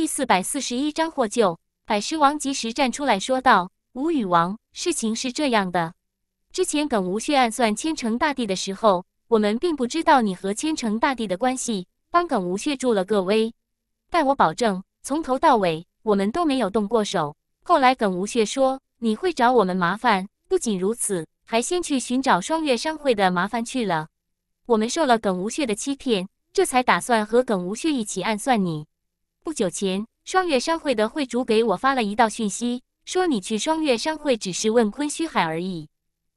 第四百四十一章获救。百狮王及时站出来说道：“吴语王，事情是这样的。之前耿无血暗算千城大帝的时候，我们并不知道你和千城大帝的关系，帮耿无血助了个威。但我保证，从头到尾我们都没有动过手。后来耿无血说你会找我们麻烦，不仅如此，还先去寻找双月商会的麻烦去了。我们受了耿无血的欺骗，这才打算和耿无血一起暗算你。”不久前，双月商会的会主给我发了一道讯息，说你去双月商会只是问昆虚海而已。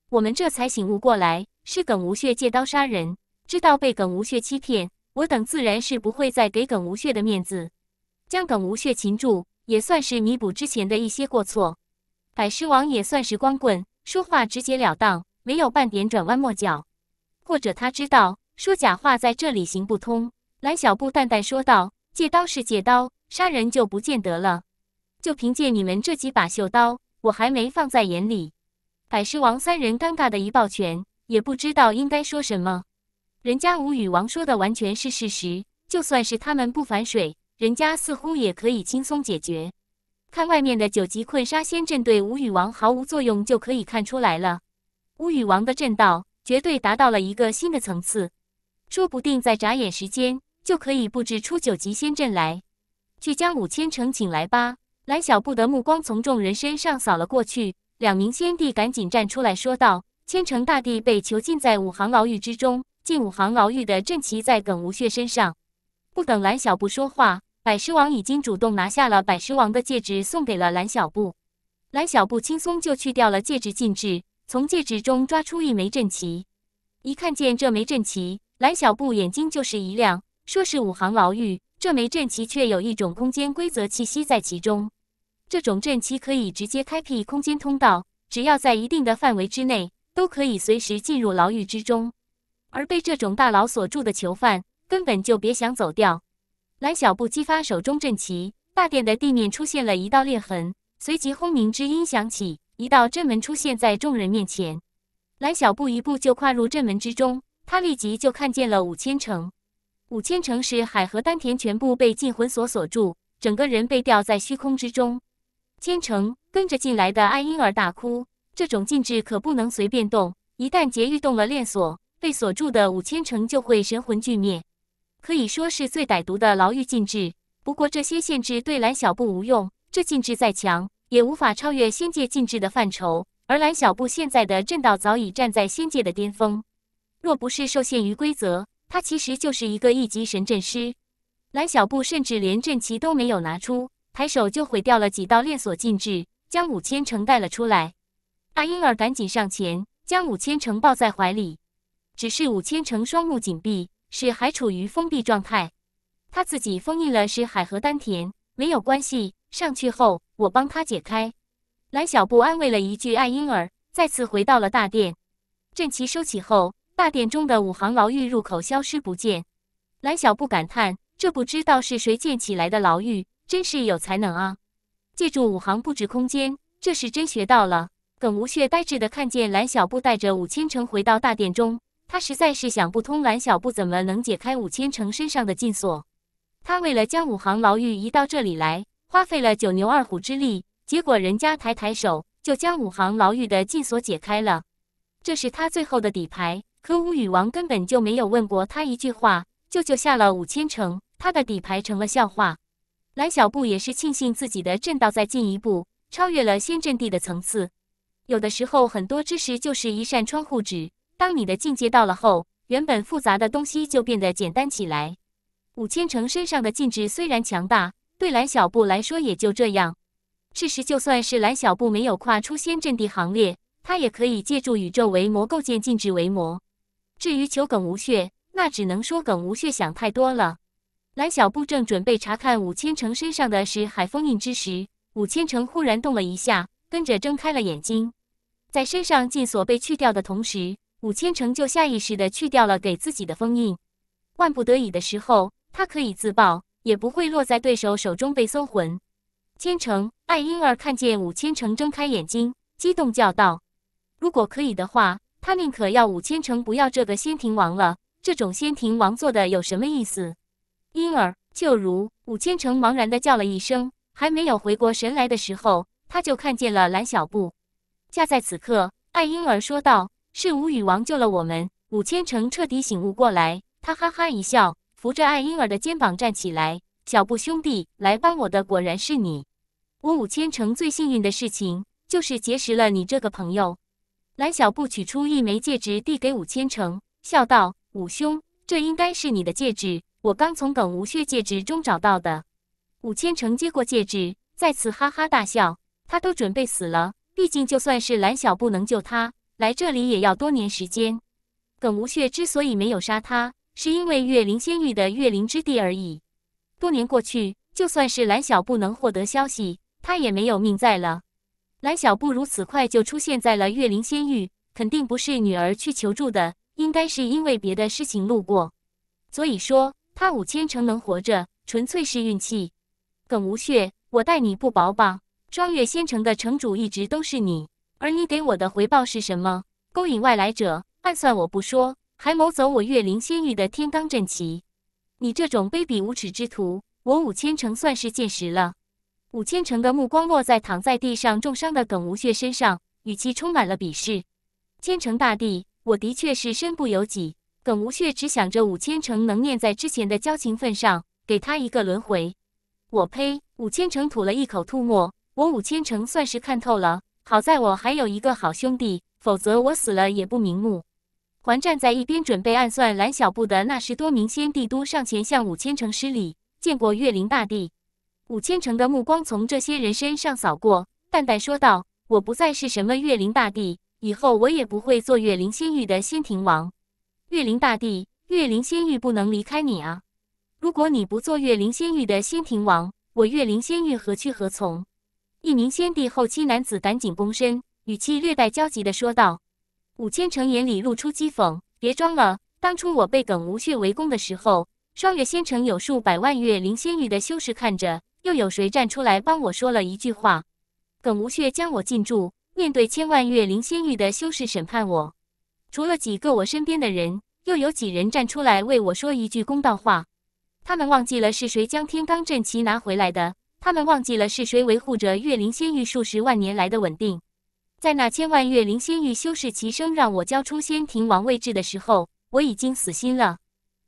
我们这才醒悟过来，是耿无血借刀杀人。知道被耿无血欺骗，我等自然是不会再给耿无血的面子，将耿无血擒住，也算是弥补之前的一些过错。百狮王也算是光棍，说话直截了当，没有半点转弯抹角。或者他知道说假话在这里行不通。蓝小布淡淡说道。借刀是借刀，杀人就不见得了。就凭借你们这几把锈刀，我还没放在眼里。百狮王三人尴尬的一抱拳，也不知道应该说什么。人家吴羽王说的完全是事实，就算是他们不反水，人家似乎也可以轻松解决。看外面的九级困杀仙阵对吴羽王毫无作用，就可以看出来了。吴羽王的阵道绝对达到了一个新的层次，说不定在眨眼时间。就可以布置出九级仙阵来，去将五千城请来吧。蓝小布的目光从众人身上扫了过去，两名仙帝赶紧站出来说道：“千城大帝被囚禁在五行牢狱之中，近五行牢狱的阵旗在耿无血身上。”不等蓝小布说话，百尸王已经主动拿下了百尸王的戒指，送给了蓝小布。蓝小布轻松就去掉了戒指禁制，从戒指中抓出一枚阵旗。一看见这枚阵旗，蓝小布眼睛就是一亮。说是五行牢狱，这枚阵旗却有一种空间规则气息在其中。这种阵旗可以直接开辟空间通道，只要在一定的范围之内，都可以随时进入牢狱之中。而被这种大牢锁住的囚犯，根本就别想走掉。蓝小布激发手中阵旗，大殿的地面出现了一道裂痕，随即轰鸣之音响起，一道阵门出现在众人面前。蓝小布一步就跨入阵门之中，他立即就看见了五千城。五千成是海和丹田全部被禁魂锁锁住，整个人被吊在虚空之中。千成跟着进来的爱婴儿大哭。这种禁制可不能随便动，一旦劫狱动了链锁，被锁住的五千成就会神魂俱灭，可以说是最歹毒的牢狱禁制。不过这些限制对蓝小布无用，这禁制再强也无法超越仙界禁制的范畴。而蓝小布现在的阵道早已站在仙界的巅峰，若不是受限于规则。他其实就是一个一级神阵师，蓝小布甚至连阵旗都没有拿出，抬手就毁掉了几道链锁禁制，将武千成带了出来。艾婴儿赶紧上前，将武千成抱在怀里。只是武千成双目紧闭，是还处于封闭状态，他自己封印了是海和丹田，没有关系。上去后，我帮他解开。蓝小布安慰了一句，艾婴儿再次回到了大殿，阵旗收起后。大殿中的五行牢狱入口消失不见，蓝小布感叹：“这不知道是谁建起来的牢狱，真是有才能啊！借助五行布置空间，这是真学到了。”耿无血呆滞的看见蓝小布带着五千城回到大殿中，他实在是想不通蓝小布怎么能解开五千城身上的禁锁。他为了将五行牢狱移到这里来，花费了九牛二虎之力，结果人家抬抬手就将五行牢狱的禁锁解开了，这是他最后的底牌。可巫雨王根本就没有问过他一句话，就救下了五千城，他的底牌成了笑话。蓝小布也是庆幸自己的阵道再进一步，超越了仙阵地的层次。有的时候，很多知识就是一扇窗户纸，当你的境界到了后，原本复杂的东西就变得简单起来。五千城身上的禁制虽然强大，对蓝小布来说也就这样。事实就算是蓝小布没有跨出仙阵地行列，他也可以借助宇宙为魔构建禁制为魔。至于求梗无血，那只能说梗无血想太多了。蓝小布正准备查看五千成身上的是海封印之时，五千成忽然动了一下，跟着睁开了眼睛。在身上禁锁被去掉的同时，五千成就下意识的去掉了给自己的封印。万不得已的时候，他可以自爆，也不会落在对手手中被搜魂。千成爱婴儿看见五千成睁开眼睛，激动叫道：“如果可以的话。”他宁可要五千成，不要这个仙庭王了。这种仙庭王做的有什么意思？婴儿就如五千成茫然的叫了一声，还没有回过神来的时候，他就看见了蓝小布。恰在此刻，爱婴儿说道：“是吴语王救了我们。”五千成彻底醒悟过来，他哈哈一笑，扶着爱婴儿的肩膀站起来。小布兄弟，来帮我的果然是你。我五千成最幸运的事情，就是结识了你这个朋友。蓝小布取出一枚戒指，递给武千成，笑道：“武兄，这应该是你的戒指，我刚从耿无血戒指中找到的。”武千成接过戒指，再次哈哈大笑。他都准备死了，毕竟就算是蓝小布能救他，来这里也要多年时间。耿无血之所以没有杀他，是因为月灵仙域的月灵之地而已。多年过去，就算是蓝小布能获得消息，他也没有命在了。蓝小布如此快就出现在了月灵仙域，肯定不是女儿去求助的，应该是因为别的事情路过。所以说，他五千城能活着，纯粹是运气。耿无血，我待你不薄吧？双月仙城的城主一直都是你，而你给我的回报是什么？勾引外来者，暗算我不说，还谋走我月灵仙域的天罡阵旗。你这种卑鄙无耻之徒，我五千城算是见识了。五千成的目光落在躺在地上重伤的耿无血身上，语气充满了鄙视。千城大帝，我的确是身不由己。耿无血只想着五千成能念在之前的交情份上，给他一个轮回。我呸！五千成吐了一口吐沫，我五千成算是看透了。好在我还有一个好兄弟，否则我死了也不瞑目。还站在一边准备暗算蓝小布的那十多名仙帝都上前向五千成施礼，见过月灵大帝。五千成的目光从这些人身上扫过，淡淡说道：“我不再是什么月灵大帝，以后我也不会做月灵仙域的仙庭王。月灵大帝，月灵仙域不能离开你啊！如果你不做月灵仙域的仙庭王，我月灵仙域何去何从？”一名仙帝后期男子赶紧躬身，语气略带焦急地说道：“五千成眼里露出讥讽，别装了！当初我被耿无血围攻的时候，双月仙城有数百万月灵仙域的修士看着。”又有谁站出来帮我说了一句话？耿无血将我禁住，面对千万月灵仙域的修士审判我，除了几个我身边的人，又有几人站出来为我说一句公道话？他们忘记了是谁将天罡阵旗拿回来的，他们忘记了是谁维护着月灵仙域数十万年来的稳定。在那千万月灵仙域修士齐声让我交出仙庭王位置的时候，我已经死心了。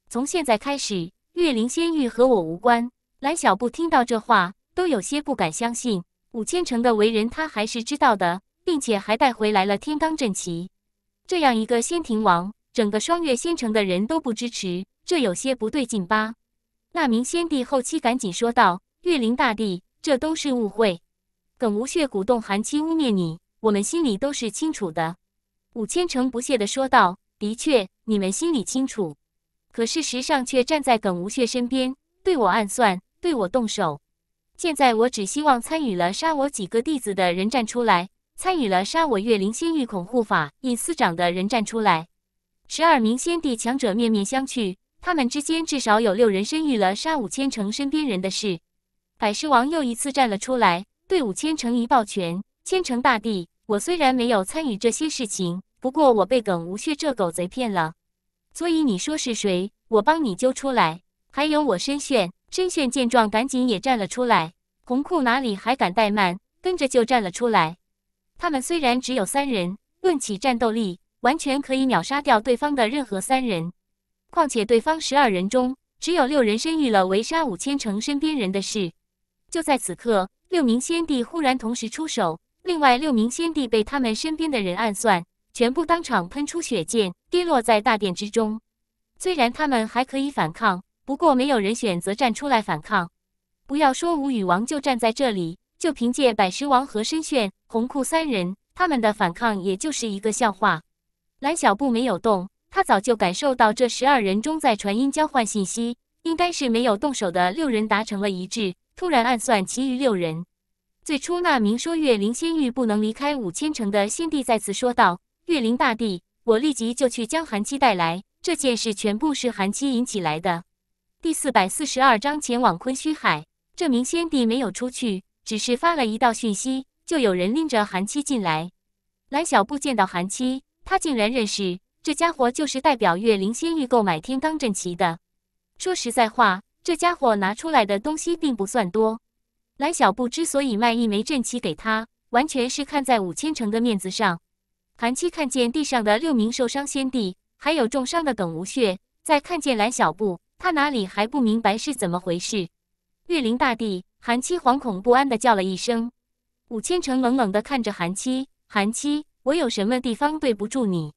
从现在开始，月灵仙域和我无关。蓝小布听到这话，都有些不敢相信。武千成的为人，他还是知道的，并且还带回来了天罡阵旗。这样一个仙庭王，整个双月仙城的人都不支持，这有些不对劲吧？那名仙帝后期赶紧说道：“月灵大帝，这都是误会。耿无血鼓动寒妻污蔑你，我们心里都是清楚的。”武千成不屑的说道：“的确，你们心里清楚，可事实上却站在耿无血身边，对我暗算。”对我动手！现在我只希望参与了杀我几个弟子的人站出来，参与了杀我月灵仙域孔护法尹司长的人站出来。十二名仙帝强者面面相觑，他们之间至少有六人参与了杀五千成身边人的事。百狮王又一次站了出来，对五千成一抱拳：“千成大帝，我虽然没有参与这些事情，不过我被耿无血这狗贼骗了，所以你说是谁，我帮你揪出来。还有我申炫。”申炫见状，赶紧也站了出来。红裤哪里还敢怠慢，跟着就站了出来。他们虽然只有三人，论起战斗力，完全可以秒杀掉对方的任何三人。况且对方十二人中，只有六人身遇了围杀五千成身边人的事。就在此刻，六名先帝忽然同时出手，另外六名先帝被他们身边的人暗算，全部当场喷出血溅，跌落在大殿之中。虽然他们还可以反抗。不过没有人选择站出来反抗。不要说吴羽王就站在这里，就凭借百石王和申炫、红酷三人，他们的反抗也就是一个笑话。蓝小布没有动，他早就感受到这十二人中在传音交换信息，应该是没有动手的六人达成了一致，突然暗算其余六人。最初那名说月灵仙玉不能离开五千城的仙帝再次说道：“月灵大帝，我立即就去将寒七带来。这件事全部是寒七引起来的。”第四百四十二章前往昆虚海。这名先帝没有出去，只是发了一道讯息，就有人拎着韩七进来。蓝小布见到韩七，他竟然认识这家伙，就是代表月灵仙域购买天罡阵旗的。说实在话，这家伙拿出来的东西并不算多。蓝小布之所以卖一枚阵旗给他，完全是看在五千城的面子上。韩七看见地上的六名受伤先帝，还有重伤的耿无血，再看见蓝小布。他哪里还不明白是怎么回事？玉灵大帝韩七惶恐不安地叫了一声。武千成冷冷地看着韩七，韩七，我有什么地方对不住你？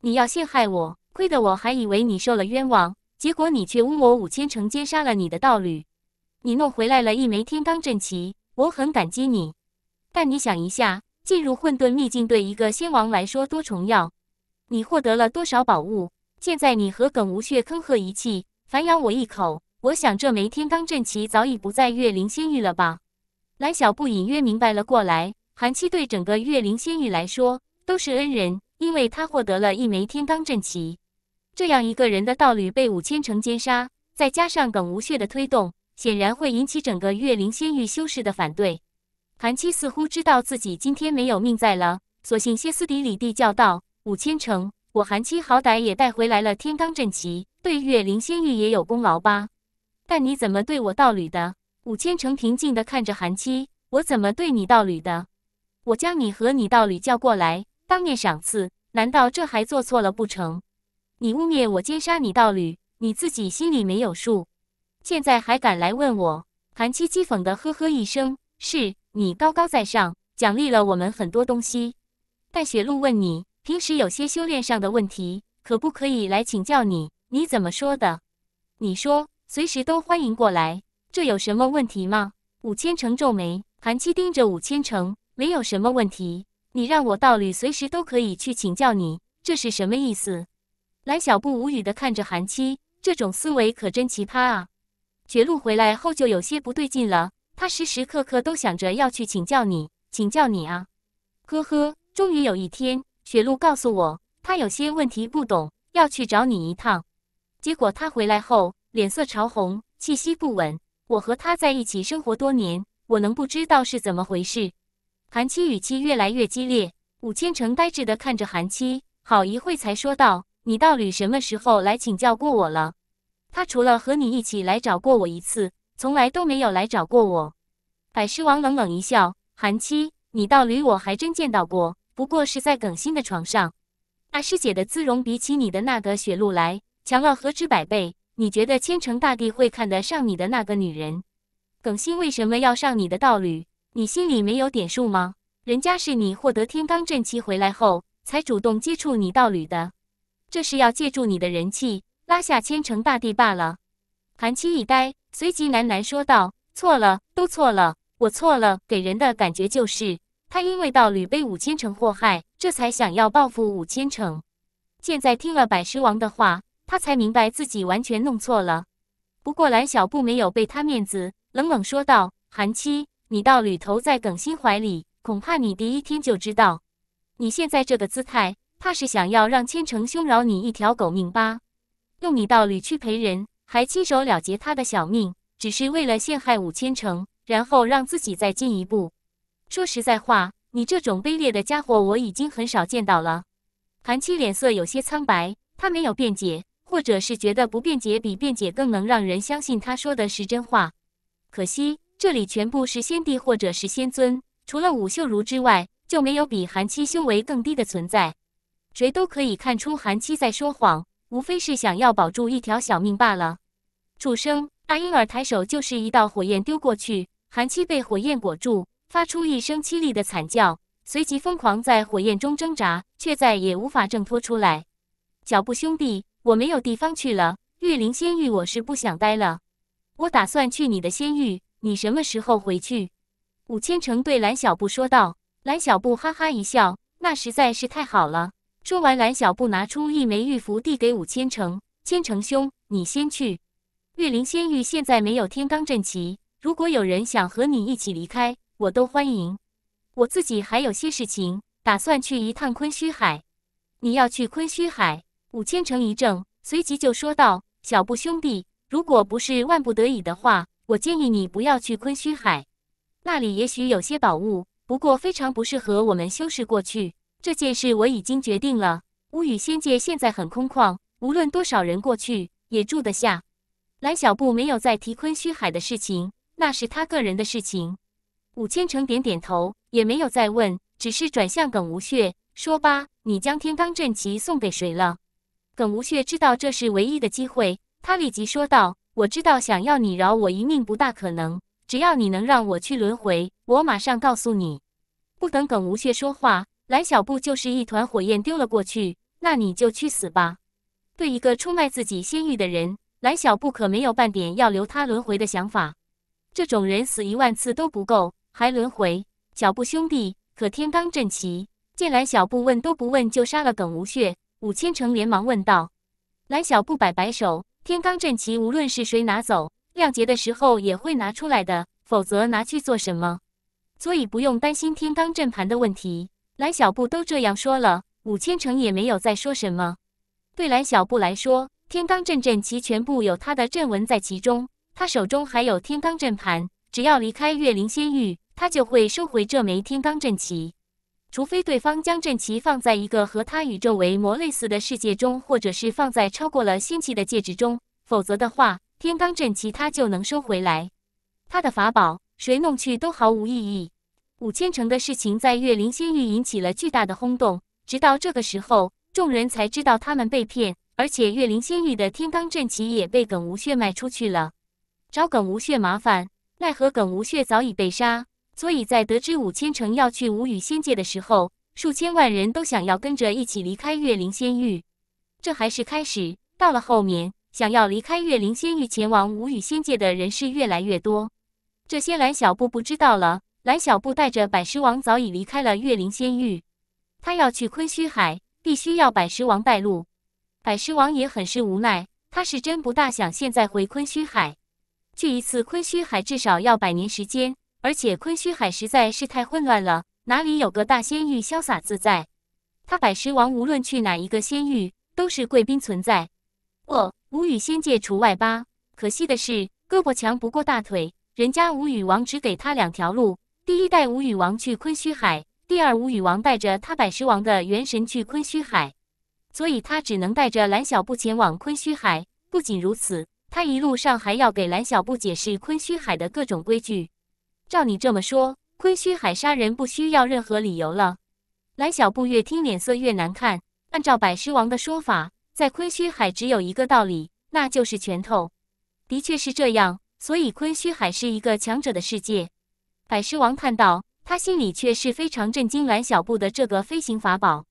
你要陷害我，亏得我还以为你受了冤枉，结果你却诬我武千成奸杀了你的道侣。你弄回来了一枚天罡阵旗，我很感激你。但你想一下，进入混沌秘境对一个仙王来说多重要？你获得了多少宝物？现在你和耿无血坑壑一气。反咬我一口！我想这枚天罡阵旗早已不在月灵仙域了吧？蓝小布隐约明白了过来。韩七对整个月灵仙域来说都是恩人，因为他获得了一枚天罡阵旗。这样一个人的道侣被五千城奸杀，再加上耿无血的推动，显然会引起整个月灵仙域修士的反对。韩七似乎知道自己今天没有命在了，索性歇斯底里地叫道：“五千城，我韩七好歹也带回来了天罡阵旗。”对月灵仙玉也有功劳吧？但你怎么对我道侣的？五千成平静地看着韩七，我怎么对你道侣的？我将你和你道侣叫过来当面赏赐，难道这还做错了不成？你污蔑我奸杀你道侣，你自己心里没有数？现在还敢来问我？韩七讥讽的呵呵一声，是你高高在上，奖励了我们很多东西。但雪露问你，平时有些修炼上的问题，可不可以来请教你？你怎么说的？你说随时都欢迎过来，这有什么问题吗？武千成皱眉，韩七盯着武千成，没有什么问题。你让我道侣随时都可以去请教你，这是什么意思？蓝小布无语的看着韩七，这种思维可真奇葩啊！雪露回来后就有些不对劲了，他时时刻刻都想着要去请教你，请教你啊！呵呵，终于有一天，雪露告诉我，他有些问题不懂，要去找你一趟。结果他回来后，脸色潮红，气息不稳。我和他在一起生活多年，我能不知道是怎么回事？韩七语气越来越激烈。武千成呆滞地看着韩七，好一会才说道：“你到底什么时候来请教过我了？他除了和你一起来找过我一次，从来都没有来找过我。”百尸王冷冷一笑：“韩七，你到底我还真见到过，不过是在耿欣的床上。那师姐的姿容比起你的那个雪露来。”强了何止百倍？你觉得千城大帝会看得上你的那个女人？耿心为什么要上你的道侣？你心里没有点数吗？人家是你获得天罡阵期回来后才主动接触你道侣的，这是要借助你的人气拉下千城大帝罢了。韩青一呆，随即喃喃说道：“错了，都错了，我错了。”给人的感觉就是他因为道侣被五千城祸害，这才想要报复五千城。现在听了百狮王的话。他才明白自己完全弄错了，不过蓝小布没有被他面子，冷冷说道：“韩七，你到吕头在耿心怀里，恐怕你第一天就知道，你现在这个姿态，怕是想要让千城兄饶你一条狗命吧？用你到吕去陪人，还亲手了结他的小命，只是为了陷害五千城，然后让自己再进一步。说实在话，你这种卑劣的家伙，我已经很少见到了。”韩七脸色有些苍白，他没有辩解。或者是觉得不辩解比辩解更能让人相信他说的是真话。可惜这里全部是先帝或者是仙尊，除了武秀如之外，就没有比韩七修为更低的存在。谁都可以看出韩七在说谎，无非是想要保住一条小命罢了。楚生阿婴儿抬手就是一道火焰丢过去，韩七被火焰裹住，发出一声凄厉的惨叫，随即疯狂在火焰中挣扎，却再也无法挣脱出来。脚步兄弟。我没有地方去了，玉林仙域我是不想待了。我打算去你的仙域，你什么时候回去？五千成对蓝小布说道。蓝小布哈哈一笑，那实在是太好了。说完，蓝小布拿出一枚玉符递给五千成。千成兄，你先去。玉林仙域现在没有天罡阵旗，如果有人想和你一起离开，我都欢迎。我自己还有些事情，打算去一趟昆虚海。你要去昆虚海？武千成一怔，随即就说道：“小布兄弟，如果不是万不得已的话，我建议你不要去昆虚海。那里也许有些宝物，不过非常不适合我们修士过去。这件事我已经决定了。无语仙界现在很空旷，无论多少人过去也住得下。”蓝小布没有再提昆虚海的事情，那是他个人的事情。武千成点点头，也没有再问，只是转向耿无血说：“吧，你将天罡阵旗送给谁了？”耿无血知道这是唯一的机会，他立即说道：“我知道，想要你饶我一命不大可能。只要你能让我去轮回，我马上告诉你。”不等耿无血说话，蓝小布就是一团火焰丢了过去：“那你就去死吧！”对一个出卖自己仙域的人，蓝小布可没有半点要留他轮回的想法。这种人死一万次都不够，还轮回？小布兄弟，可天罡震齐，见蓝小布问都不问就杀了耿无血。五千成连忙问道：“蓝小布摆摆手，天罡阵旗无论是谁拿走，亮节的时候也会拿出来的，否则拿去做什么？所以不用担心天罡阵盘的问题。”蓝小布都这样说了，五千成也没有再说什么。对蓝小布来说，天罡阵阵旗全部有他的阵纹在其中，他手中还有天罡阵盘，只要离开月灵仙域，他就会收回这枚天罡阵旗。除非对方将阵旗放在一个和他宇宙为魔类似的世界中，或者是放在超过了仙气的戒指中，否则的话，天罡阵旗他就能收回来。他的法宝谁弄去都毫无意义。五千城的事情在月灵仙域引起了巨大的轰动，直到这个时候，众人才知道他们被骗，而且月灵仙域的天罡阵旗也被耿无血卖出去了。找耿无血麻烦，奈何耿无血早已被杀。所以在得知五千城要去无语仙界的时候，数千万人都想要跟着一起离开月灵仙域。这还是开始，到了后面，想要离开月灵仙域前往无语仙界的人是越来越多。这些蓝小布不知道了，蓝小布带着百尸王早已离开了月灵仙域，他要去昆虚海，必须要百尸王带路。百尸王也很是无奈，他是真不大想现在回昆虚海，去一次昆虚海至少要百年时间。而且昆虚海实在是太混乱了，哪里有个大仙域潇洒自在？他百尸王无论去哪一个仙域，都是贵宾存在，哦，无语仙界除外吧。可惜的是，胳膊强不过大腿，人家无语王只给他两条路：第一代无语王去昆虚海，第二无语王带着他百尸王的元神去昆虚海。所以，他只能带着蓝小布前往昆虚海。不仅如此，他一路上还要给蓝小布解释昆虚海的各种规矩。照你这么说，昆虚海杀人不需要任何理由了。蓝小布越听脸色越难看。按照百尸王的说法，在昆虚海只有一个道理，那就是拳头。的确是这样，所以昆虚海是一个强者的世界。百尸王叹道，他心里却是非常震惊。蓝小布的这个飞行法宝，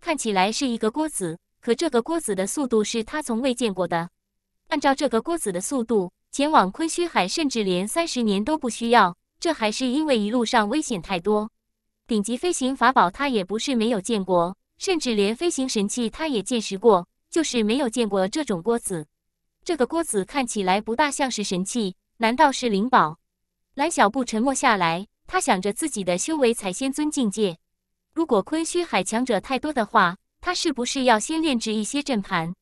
看起来是一个锅子，可这个锅子的速度是他从未见过的。按照这个锅子的速度，前往昆虚海，甚至连三十年都不需要。这还是因为一路上危险太多，顶级飞行法宝他也不是没有见过，甚至连飞行神器他也见识过，就是没有见过这种锅子。这个锅子看起来不大像是神器，难道是灵宝？蓝小布沉默下来，他想着自己的修为才仙尊境界，如果昆虚海强者太多的话，他是不是要先炼制一些阵盘？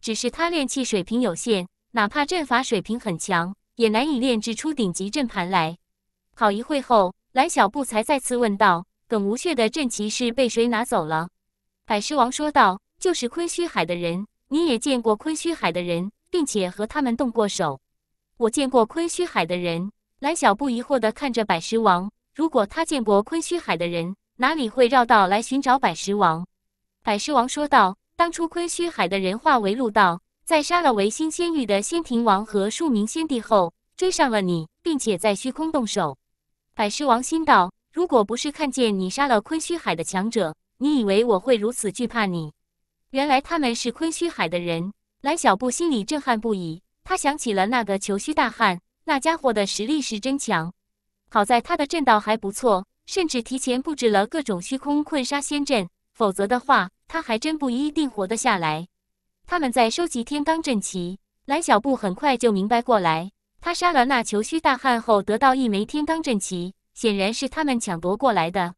只是他炼器水平有限，哪怕阵法水平很强，也难以炼制出顶级阵盘来。好一会后，蓝小布才再次问道：“耿无血的镇旗是被谁拿走了？”百狮王说道：“就是昆虚海的人。你也见过昆虚海的人，并且和他们动过手。我见过昆虚海的人。”蓝小布疑惑的看着百狮王：“如果他见过昆虚海的人，哪里会绕道来寻找百狮王？”百狮王说道：“当初昆虚海的人化为鹿道，在杀了维新仙域的先庭王和庶民仙帝后，追上了你，并且在虚空动手。”百狮王心道：“如果不是看见你杀了昆虚海的强者，你以为我会如此惧怕你？原来他们是昆虚海的人。”蓝小布心里震撼不已。他想起了那个裘须大汉，那家伙的实力是真强。好在他的阵道还不错，甚至提前布置了各种虚空困杀仙阵，否则的话，他还真不一定活得下来。他们在收集天罡阵旗，蓝小布很快就明白过来。他杀了那球须大汉后，得到一枚天罡阵旗，显然是他们抢夺过来的。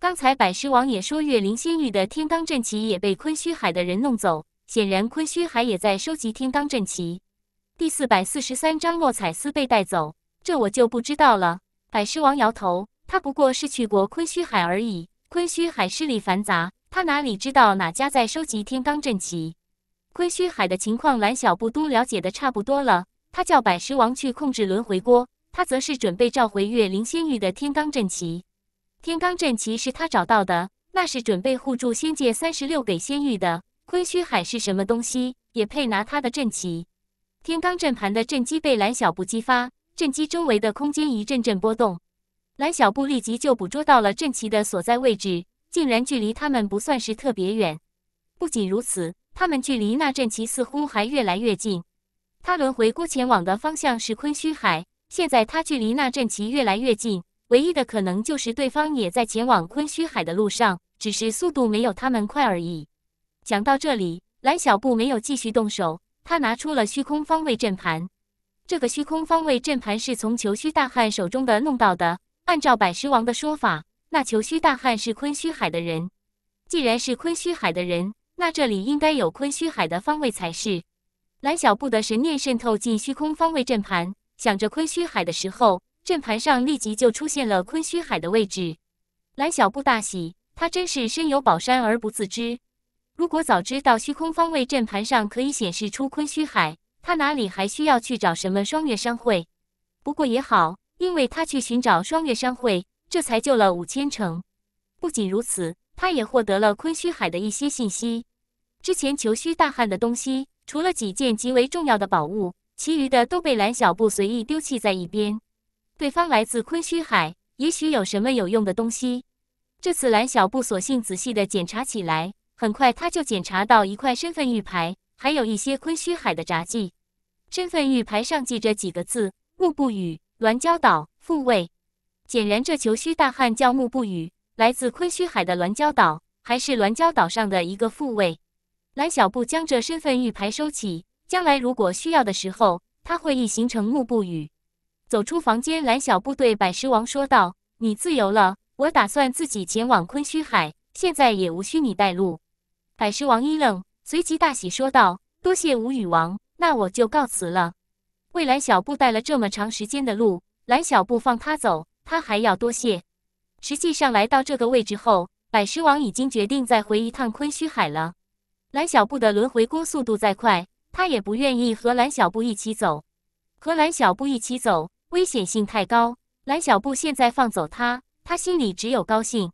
刚才百尸王也说，月灵仙域的天罡阵旗也被昆虚海的人弄走，显然昆虚海也在收集天罡阵旗。第四百四十三章，洛彩丝被带走，这我就不知道了。百尸王摇头，他不过是去过昆虚海而已，昆虚海势力繁杂，他哪里知道哪家在收集天罡阵旗？昆虚海的情况，蓝小布都了解的差不多了。他叫百石王去控制轮回锅，他则是准备召回月灵仙域的天罡阵旗。天罡阵旗是他找到的，那是准备护住仙界三十六给仙域的。昆虚海是什么东西，也配拿他的阵旗？天罡阵盘的阵机被蓝小布激发，阵机周围的空间一阵阵波动。蓝小布立即就捕捉到了阵旗的所在位置，竟然距离他们不算是特别远。不仅如此，他们距离那阵旗似乎还越来越近。他轮回郭前往的方向是昆虚海，现在他距离那阵旗越来越近，唯一的可能就是对方也在前往昆虚海的路上，只是速度没有他们快而已。讲到这里，蓝小布没有继续动手，他拿出了虚空方位阵盘。这个虚空方位阵盘是从裘虚大汉手中的弄到的。按照百狮王的说法，那裘虚大汉是昆虚海的人。既然是昆虚海的人，那这里应该有昆虚海的方位才是。蓝小布的神念渗透进虚空方位阵盘，想着坤虚海的时候，阵盘上立即就出现了坤虚海的位置。蓝小布大喜，他真是身有宝山而不自知。如果早知道虚空方位阵盘上可以显示出坤虚海，他哪里还需要去找什么双月商会？不过也好，因为他去寻找双月商会，这才救了五千城。不仅如此，他也获得了坤虚海的一些信息。之前求虚大汉的东西。除了几件极为重要的宝物，其余的都被蓝小布随意丢弃在一边。对方来自昆虚海，也许有什么有用的东西。这次蓝小布索性仔细地检查起来。很快，他就检查到一块身份玉牌，还有一些昆虚海的札记。身份玉牌上记着几个字：木不语，栾蛟岛，复位。显然，这求须大汉叫木不语，来自昆虚海的栾蛟岛，还是栾蛟岛上的一个复位。蓝小布将这身份玉牌收起，将来如果需要的时候，他会一形成幕布雨。走出房间，蓝小布对百狮王说道：“你自由了，我打算自己前往昆虚海，现在也无需你带路。”百狮王一愣，随即大喜说道：“多谢吴雨王，那我就告辞了。”为蓝小布带了这么长时间的路，蓝小布放他走，他还要多谢。实际上，来到这个位置后，百狮王已经决定再回一趟昆虚海了。蓝小布的轮回锅速度再快，他也不愿意和蓝小布一起走。和蓝小布一起走，危险性太高。蓝小布现在放走他，他心里只有高兴。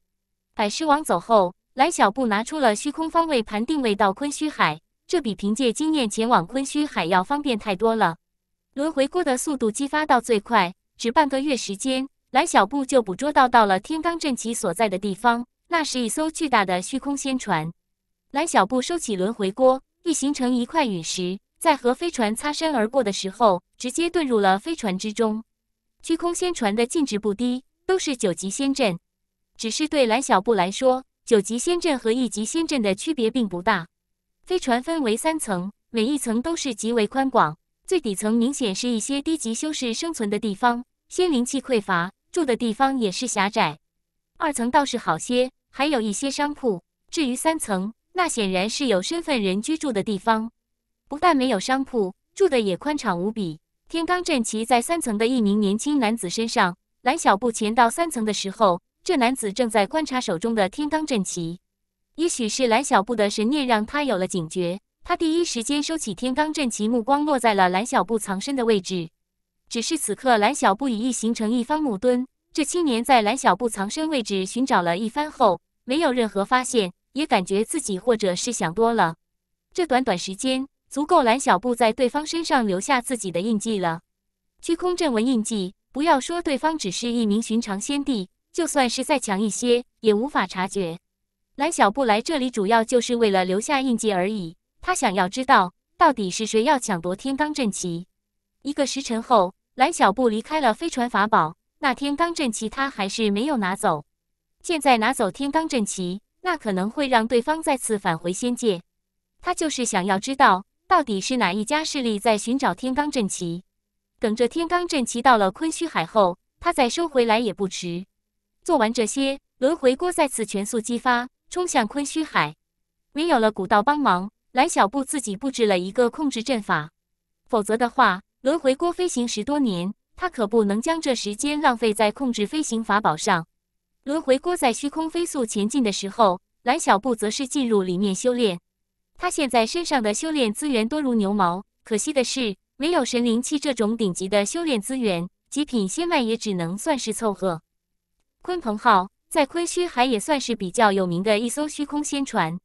百狮王走后，蓝小布拿出了虚空方位盘，定位到昆虚海，这比凭借经验前往昆虚海要方便太多了。轮回锅的速度激发到最快，只半个月时间，蓝小布就捕捉到到了天罡阵旗所在的地方。那是一艘巨大的虚空仙船。蓝小布收起轮回锅，一形成一块陨石，在和飞船擦身而过的时候，直接遁入了飞船之中。虚空仙船的净值不低，都是九级仙阵，只是对蓝小布来说，九级仙阵和一级仙阵的区别并不大。飞船分为三层，每一层都是极为宽广。最底层明显是一些低级修士生存的地方，仙灵气匮乏，住的地方也是狭窄。二层倒是好些，还有一些商铺。至于三层，那显然是有身份人居住的地方，不但没有商铺，住的也宽敞无比。天罡阵旗在三层的一名年轻男子身上。蓝小布潜到三层的时候，这男子正在观察手中的天罡阵旗。也许是蓝小布的神念让他有了警觉，他第一时间收起天罡阵旗，目光落在了蓝小布藏身的位置。只是此刻，蓝小布已一形成一方木墩。这青年在蓝小布藏身位置寻找了一番后，没有任何发现。也感觉自己或者是想多了，这短短时间足够蓝小布在对方身上留下自己的印记了。虚空阵纹印记，不要说对方只是一名寻常仙帝，就算是再强一些，也无法察觉。蓝小布来这里主要就是为了留下印记而已。他想要知道，到底是谁要抢夺天罡阵旗。一个时辰后，蓝小布离开了飞船法宝，那天罡阵旗他还是没有拿走。现在拿走天罡阵旗。那可能会让对方再次返回仙界，他就是想要知道到底是哪一家势力在寻找天罡阵旗。等着天罡阵旗到了昆虚海后，他再收回来也不迟。做完这些，轮回锅再次全速激发，冲向昆虚海。没有了古道帮忙，蓝小布自己布置了一个控制阵法。否则的话，轮回锅飞行十多年，他可不能将这时间浪费在控制飞行法宝上。轮回锅在虚空飞速前进的时候，蓝小布则是进入里面修炼。他现在身上的修炼资源多如牛毛，可惜的是没有神灵器这种顶级的修炼资源，极品仙脉也只能算是凑合。鲲鹏号在鲲虚海也算是比较有名的一艘虚空仙船，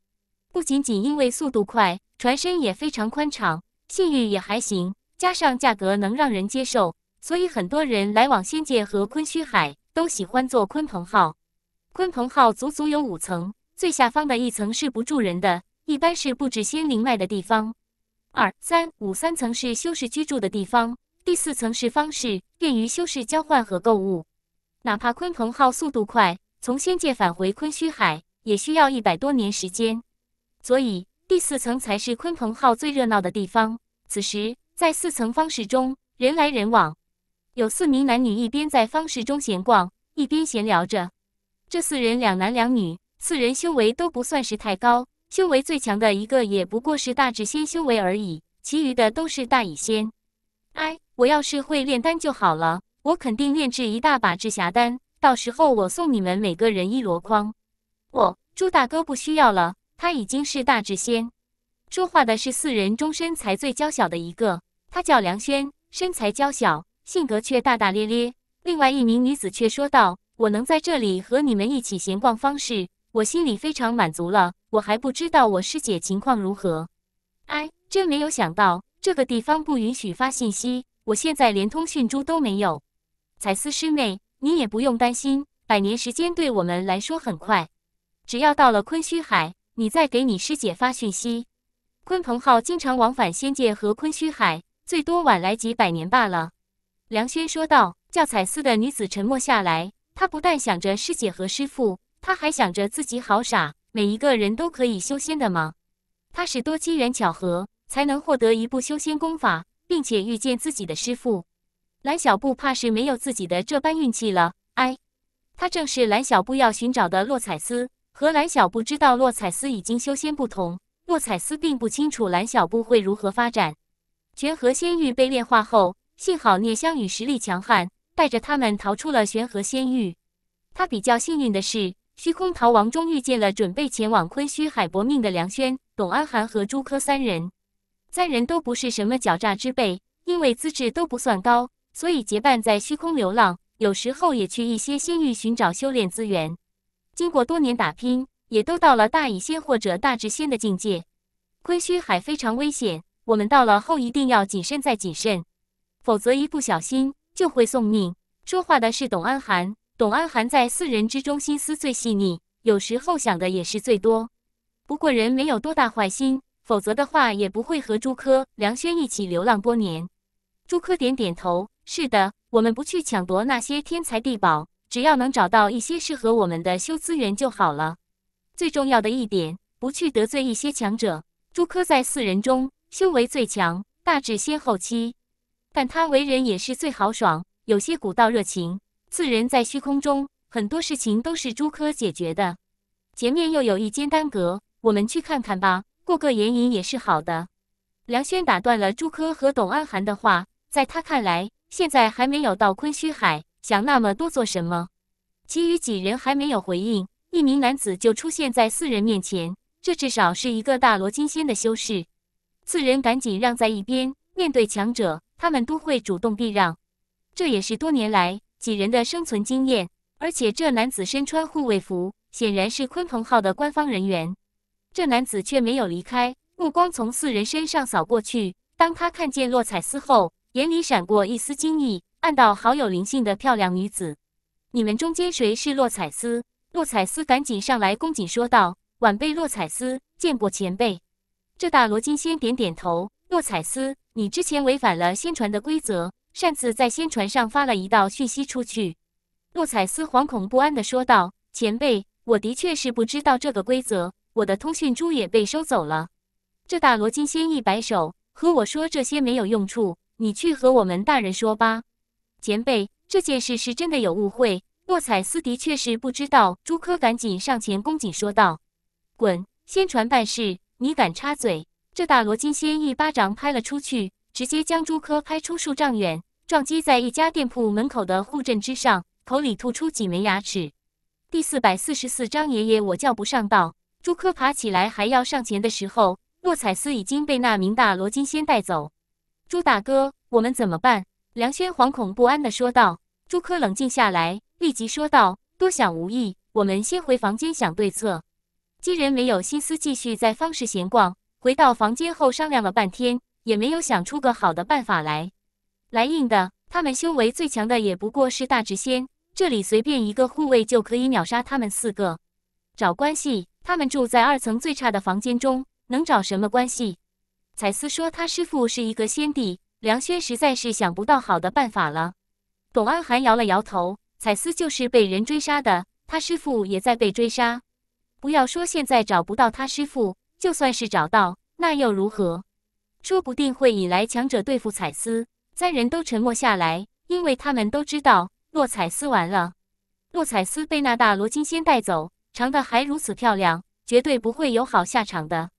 不仅仅因为速度快，船身也非常宽敞，信誉也还行，加上价格能让人接受，所以很多人来往仙界和鲲虚海。都喜欢坐鲲鹏号，鲲鹏号足足有五层，最下方的一层是不住人的，一般是布置仙灵卖的地方。二三五三层是修士居住的地方，第四层是方式，便于修士交换和购物。哪怕鲲鹏号速度快，从仙界返回昆虚海也需要一百多年时间，所以第四层才是鲲鹏号最热闹的地方。此时，在四层方式中，人来人往。有四名男女一边在方市中闲逛，一边闲聊着。这四人两男两女，四人修为都不算是太高，修为最强的一个也不过是大至仙修为而已，其余的都是大乙仙。哎，我要是会炼丹就好了，我肯定炼制一大把制霞丹，到时候我送你们每个人一箩筐。我朱大哥不需要了，他已经是大至仙。说话的是四人中身材最娇小的一个，他叫梁轩，身材娇小。性格却大大咧咧。另外一名女子却说道：“我能在这里和你们一起闲逛，方式我心里非常满足了。我还不知道我师姐情况如何。哎，真没有想到这个地方不允许发信息，我现在连通讯珠都没有。”彩丝师妹，你也不用担心，百年时间对我们来说很快。只要到了昆虚海，你再给你师姐发讯息。鲲鹏号经常往返仙界和昆虚海，最多晚来几百年罢了。梁轩说道：“叫彩丝的女子沉默下来。她不但想着师姐和师父，她还想着自己好傻。每一个人都可以修仙的吗？她是多机缘巧合才能获得一部修仙功法，并且遇见自己的师父。蓝小布怕是没有自己的这般运气了。哎，她正是蓝小布要寻找的洛彩丝。和蓝小布知道洛彩丝已经修仙不同，洛彩丝并不清楚蓝小布会如何发展。全河仙玉被炼化后。”幸好聂湘雨实力强悍，带着他们逃出了玄河仙域。他比较幸运的是，虚空逃亡中遇见了准备前往昆虚海搏命的梁轩、董安寒和朱科三人。三人都不是什么狡诈之辈，因为资质都不算高，所以结伴在虚空流浪，有时候也去一些仙域寻找修炼资源。经过多年打拼，也都到了大乙仙或者大至仙的境界。昆虚海非常危险，我们到了后一定要谨慎再谨慎。否则一不小心就会送命。说话的是董安寒。董安寒在四人之中心思最细腻，有时候想的也是最多。不过人没有多大坏心，否则的话也不会和朱科、梁轩一起流浪多年。朱科点点头：“是的，我们不去抢夺那些天才地宝，只要能找到一些适合我们的修资源就好了。最重要的一点，不去得罪一些强者。”朱科在四人中修为最强，大致先后期。但他为人也是最豪爽，有些古道热情。四人在虚空中，很多事情都是朱柯解决的。前面又有一间丹阁，我们去看看吧，过个眼瘾也是好的。梁轩打断了朱柯和董安寒的话，在他看来，现在还没有到昆虚海，想那么多做什么？其余几人还没有回应，一名男子就出现在四人面前，这至少是一个大罗金仙的修士。四人赶紧让在一边，面对强者。他们都会主动避让，这也是多年来几人的生存经验。而且这男子身穿护卫服，显然是鲲鹏号的官方人员。这男子却没有离开，目光从四人身上扫过去。当他看见洛彩丝后，眼里闪过一丝惊异，暗道：“好有灵性的漂亮女子，你们中间谁是洛彩丝？”洛彩丝赶紧上来恭敬说道：“晚辈洛彩丝，见过前辈。”这大罗金仙点点头。诺彩斯，你之前违反了宣传的规则，擅自在宣传上发了一道讯息出去。诺彩斯惶恐不安地说道：“前辈，我的确是不知道这个规则，我的通讯珠也被收走了。”这大罗金仙一摆手，和我说这些没有用处，你去和我们大人说吧。前辈，这件事是真的有误会，诺彩斯的确是不知道。朱科赶紧上前恭敬说道：“滚，宣传办事，你敢插嘴？”这大罗金仙一巴掌拍了出去，直接将朱柯拍出数丈远，撞击在一家店铺门口的护阵之上，口里吐出几枚牙齿。第四百四十四章爷爷，我叫不上道。朱柯爬起来还要上前的时候，洛彩丝已经被那名大罗金仙带走。朱大哥，我们怎么办？梁轩惶恐不安地说道。朱柯冷静下来，立即说道：“多想无益，我们先回房间想对策。”既然没有心思继续在方氏闲逛。回到房间后，商量了半天，也没有想出个好的办法来。来硬的，他们修为最强的也不过是大直仙，这里随便一个护卫就可以秒杀他们四个。找关系，他们住在二层最差的房间中，能找什么关系？彩丝说他师父是一个仙帝，梁轩实在是想不到好的办法了。董安寒摇了摇头，彩丝就是被人追杀的，他师父也在被追杀，不要说现在找不到他师父。就算是找到，那又如何？说不定会引来强者对付彩丝。三人都沉默下来，因为他们都知道洛彩丝完了。洛彩丝被那大罗金仙带走，长得还如此漂亮，绝对不会有好下场的。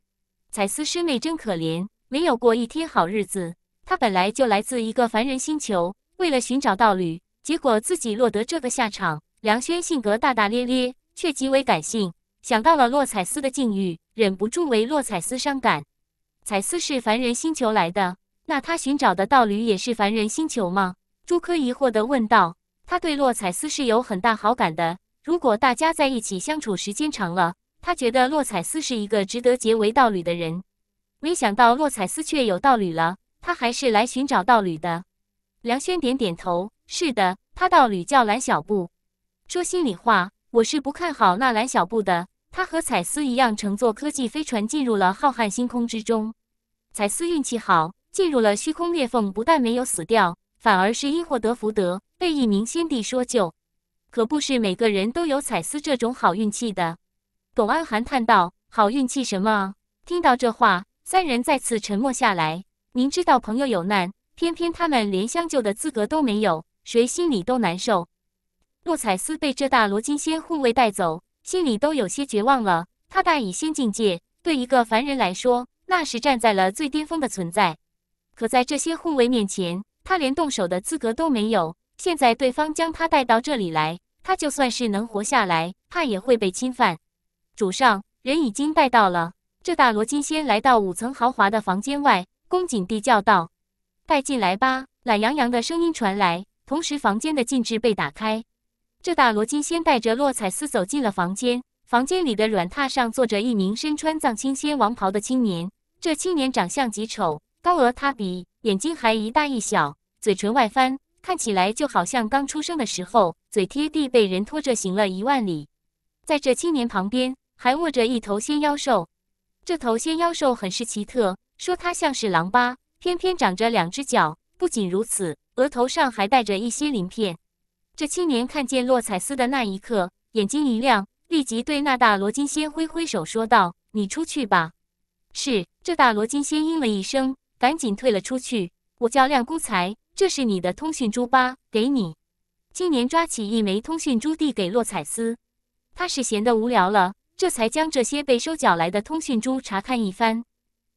彩丝师妹真可怜，没有过一天好日子。她本来就来自一个凡人星球，为了寻找道侣，结果自己落得这个下场。梁轩性格大大咧咧，却极为感性，想到了洛彩丝的境遇。忍不住为洛彩斯伤感，彩斯是凡人星球来的，那他寻找的道侣也是凡人星球吗？朱科疑惑的问道。他对洛彩斯是有很大好感的，如果大家在一起相处时间长了，他觉得洛彩斯是一个值得结为道侣的人。没想到洛彩斯却有道侣了，他还是来寻找道侣的。梁轩点点头，是的，他道侣叫蓝小布。说心里话，我是不看好那蓝小布的。他和彩丝一样，乘坐科技飞船进入了浩瀚星空之中。彩丝运气好，进入了虚空裂缝，不但没有死掉，反而是因祸得福，得被一名仙帝说救。可不是每个人都有彩丝这种好运气的。董安寒叹道：“好运气什么？”听到这话，三人再次沉默下来。明知道朋友有难，偏偏他们连相救的资格都没有，谁心里都难受。若彩丝被这大罗金仙护卫带走。心里都有些绝望了。他大乙仙境界，对一个凡人来说，那是站在了最巅峰的存在。可在这些护卫面前，他连动手的资格都没有。现在对方将他带到这里来，他就算是能活下来，怕也会被侵犯。主上，人已经带到了。这大罗金仙来到五层豪华的房间外，恭谨地叫道：“带进来吧。”懒洋洋的声音传来，同时房间的禁制被打开。这大罗金仙带着洛彩丝走进了房间，房间里的软榻上坐着一名身穿藏青仙王袍的青年。这青年长相极丑，高额塌鼻，眼睛还一大一小，嘴唇外翻，看起来就好像刚出生的时候嘴贴地被人拖着行了一万里。在这青年旁边还卧着一头仙妖兽，这头仙妖兽很是奇特，说它像是狼吧，偏偏长着两只脚。不仅如此，额头上还带着一些鳞片。这青年看见洛彩丝的那一刻，眼睛一亮，立即对那大罗金仙挥挥手，说道：“你出去吧。”是，这大罗金仙应了一声，赶紧退了出去。我叫亮姑才，这是你的通讯珠吧？给你。青年抓起一枚通讯珠递给洛彩丝。他是闲得无聊了，这才将这些被收缴来的通讯珠查看一番。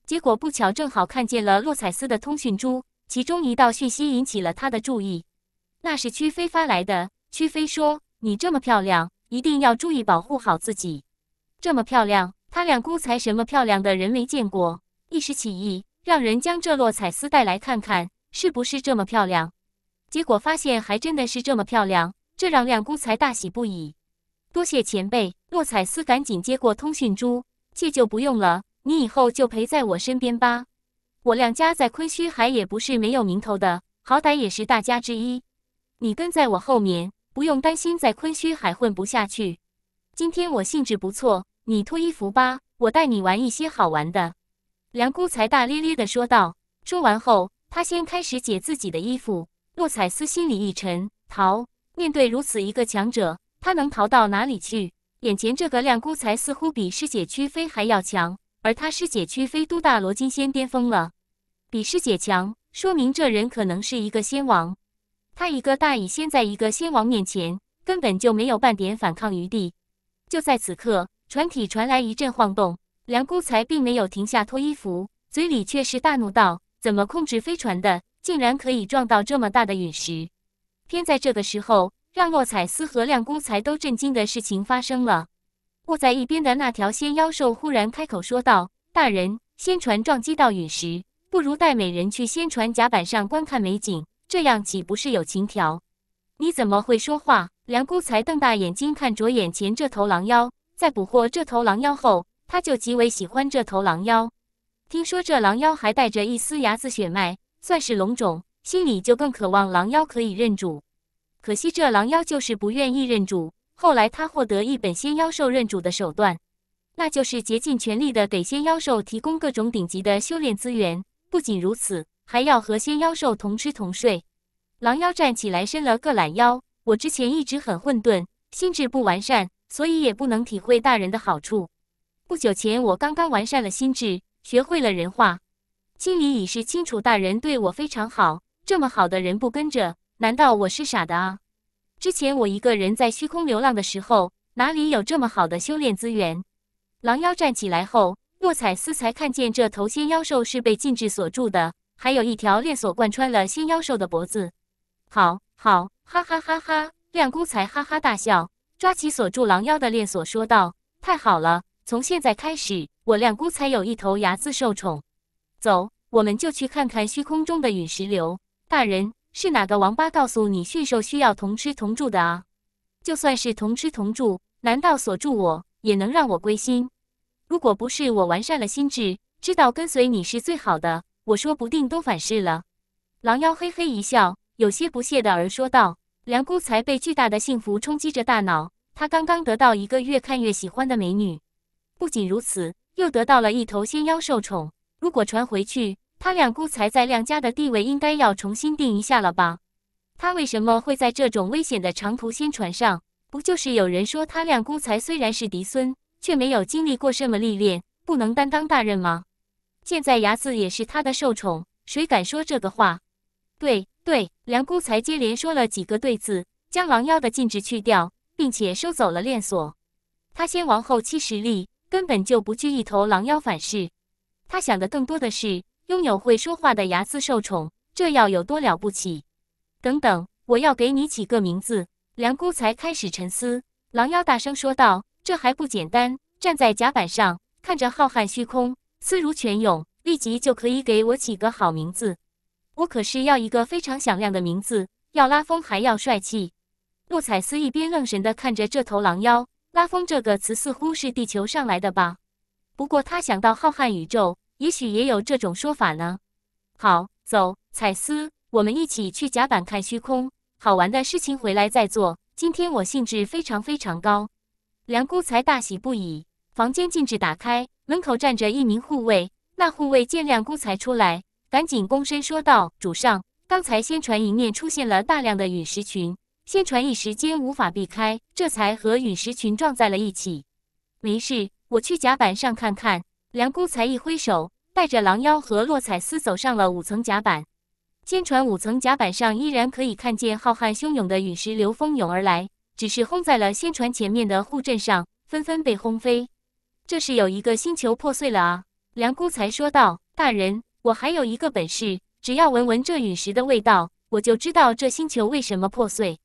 结果不巧，正好看见了洛彩丝的通讯珠，其中一道讯息引起了他的注意。那是屈飞发来的。屈飞说：“你这么漂亮，一定要注意保护好自己。”这么漂亮，他两姑才什么漂亮的人没见过？一时起意，让人将这洛彩丝带来看看是不是这么漂亮。结果发现还真的是这么漂亮，这让两姑才大喜不已。多谢前辈，洛彩丝赶紧接过通讯珠，借就不用了，你以后就陪在我身边吧。我两家在昆虚海也不是没有名头的，好歹也是大家之一。你跟在我后面，不用担心在昆虚海混不下去。今天我兴致不错，你脱衣服吧，我带你玩一些好玩的。”梁姑才大咧咧地说道。说完后，他先开始解自己的衣服。洛彩思心里一沉，逃！面对如此一个强者，他能逃到哪里去？眼前这个亮姑才似乎比师姐屈飞还要强，而他师姐屈飞都大罗金仙巅峰了，比师姐强，说明这人可能是一个仙王。他一个大乙仙在一个仙王面前，根本就没有半点反抗余地。就在此刻，船体传来一阵晃动，梁公才并没有停下脱衣服，嘴里却是大怒道：“怎么控制飞船的，竟然可以撞到这么大的陨石？”偏在这个时候，让洛彩斯和梁公才都震惊的事情发生了。卧在一边的那条仙妖兽忽然开口说道：“大人，仙船撞击到陨石，不如带美人去仙船甲板上观看美景。”这样岂不是有情条？你怎么会说话？梁姑才瞪大眼睛看着眼前这头狼妖，在捕获这头狼妖后，他就极为喜欢这头狼妖。听说这狼妖还带着一丝牙子血脉，算是龙种，心里就更渴望狼妖可以认主。可惜这狼妖就是不愿意认主。后来他获得一本仙妖兽认主的手段，那就是竭尽全力的给仙妖兽提供各种顶级的修炼资源。不仅如此。还要和仙妖兽同吃同睡，狼妖站起来伸了个懒腰。我之前一直很混沌，心智不完善，所以也不能体会大人的好处。不久前我刚刚完善了心智，学会了人话，心里已是清楚，大人对我非常好。这么好的人不跟着，难道我是傻的啊？之前我一个人在虚空流浪的时候，哪里有这么好的修炼资源？狼妖站起来后，莫彩斯才看见这头仙妖兽是被禁制锁住的。还有一条链锁贯穿了新妖兽的脖子，好好哈哈哈哈！亮姑才哈哈大笑，抓起锁住狼妖的链锁说道：“太好了，从现在开始，我亮姑才有一头牙子受宠。走，我们就去看看虚空中的陨石流。大人，是哪个王八告诉你驯兽需要同吃同住的啊？就算是同吃同住，难道锁住我也能让我归心？如果不是我完善了心智，知道跟随你是最好的。”我说不定都反噬了。狼妖嘿嘿一笑，有些不屑的而说道：“梁姑才被巨大的幸福冲击着大脑，他刚刚得到一个越看越喜欢的美女，不仅如此，又得到了一头仙妖受宠。如果传回去，他梁姑才在梁家的地位应该要重新定一下了吧？他为什么会在这种危险的长途仙船上？不就是有人说他梁姑才虽然是嫡孙，却没有经历过什么历练，不能担当大任吗？”现在牙子也是他的受宠，谁敢说这个话？对对，梁姑才接连说了几个对字，将狼妖的禁制去掉，并且收走了链锁。他先王后期实力，根本就不惧一头狼妖反噬。他想的更多的是拥有会说话的牙子受宠，这要有多了不起？等等，我要给你起个名字。梁姑才开始沉思。狼妖大声说道：“这还不简单？站在甲板上，看着浩瀚虚空。”思如泉涌，立即就可以给我起个好名字。我可是要一个非常响亮的名字，要拉风还要帅气。诺彩斯一边愣神地看着这头狼妖，拉风这个词似乎是地球上来的吧？不过他想到浩瀚宇宙，也许也有这种说法呢。好，走，彩斯，我们一起去甲板看虚空。好玩的事情回来再做。今天我兴致非常非常高。梁姑才大喜不已，房间禁止打开。门口站着一名护卫，那护卫见亮公才出来，赶紧躬身说道：“主上，刚才仙船迎面出现了大量的陨石群，仙船一时间无法避开，这才和陨石群撞在了一起。”“没事，我去甲板上看看。”梁公才一挥手，带着狼妖和洛彩丝走上了五层甲板。仙船五层甲板上依然可以看见浩瀚汹涌的陨石流蜂涌而来，只是轰在了仙船前面的护阵上，纷纷被轰飞。这是有一个星球破碎了啊！梁姑才说道：“大人，我还有一个本事，只要闻闻这陨石的味道，我就知道这星球为什么破碎。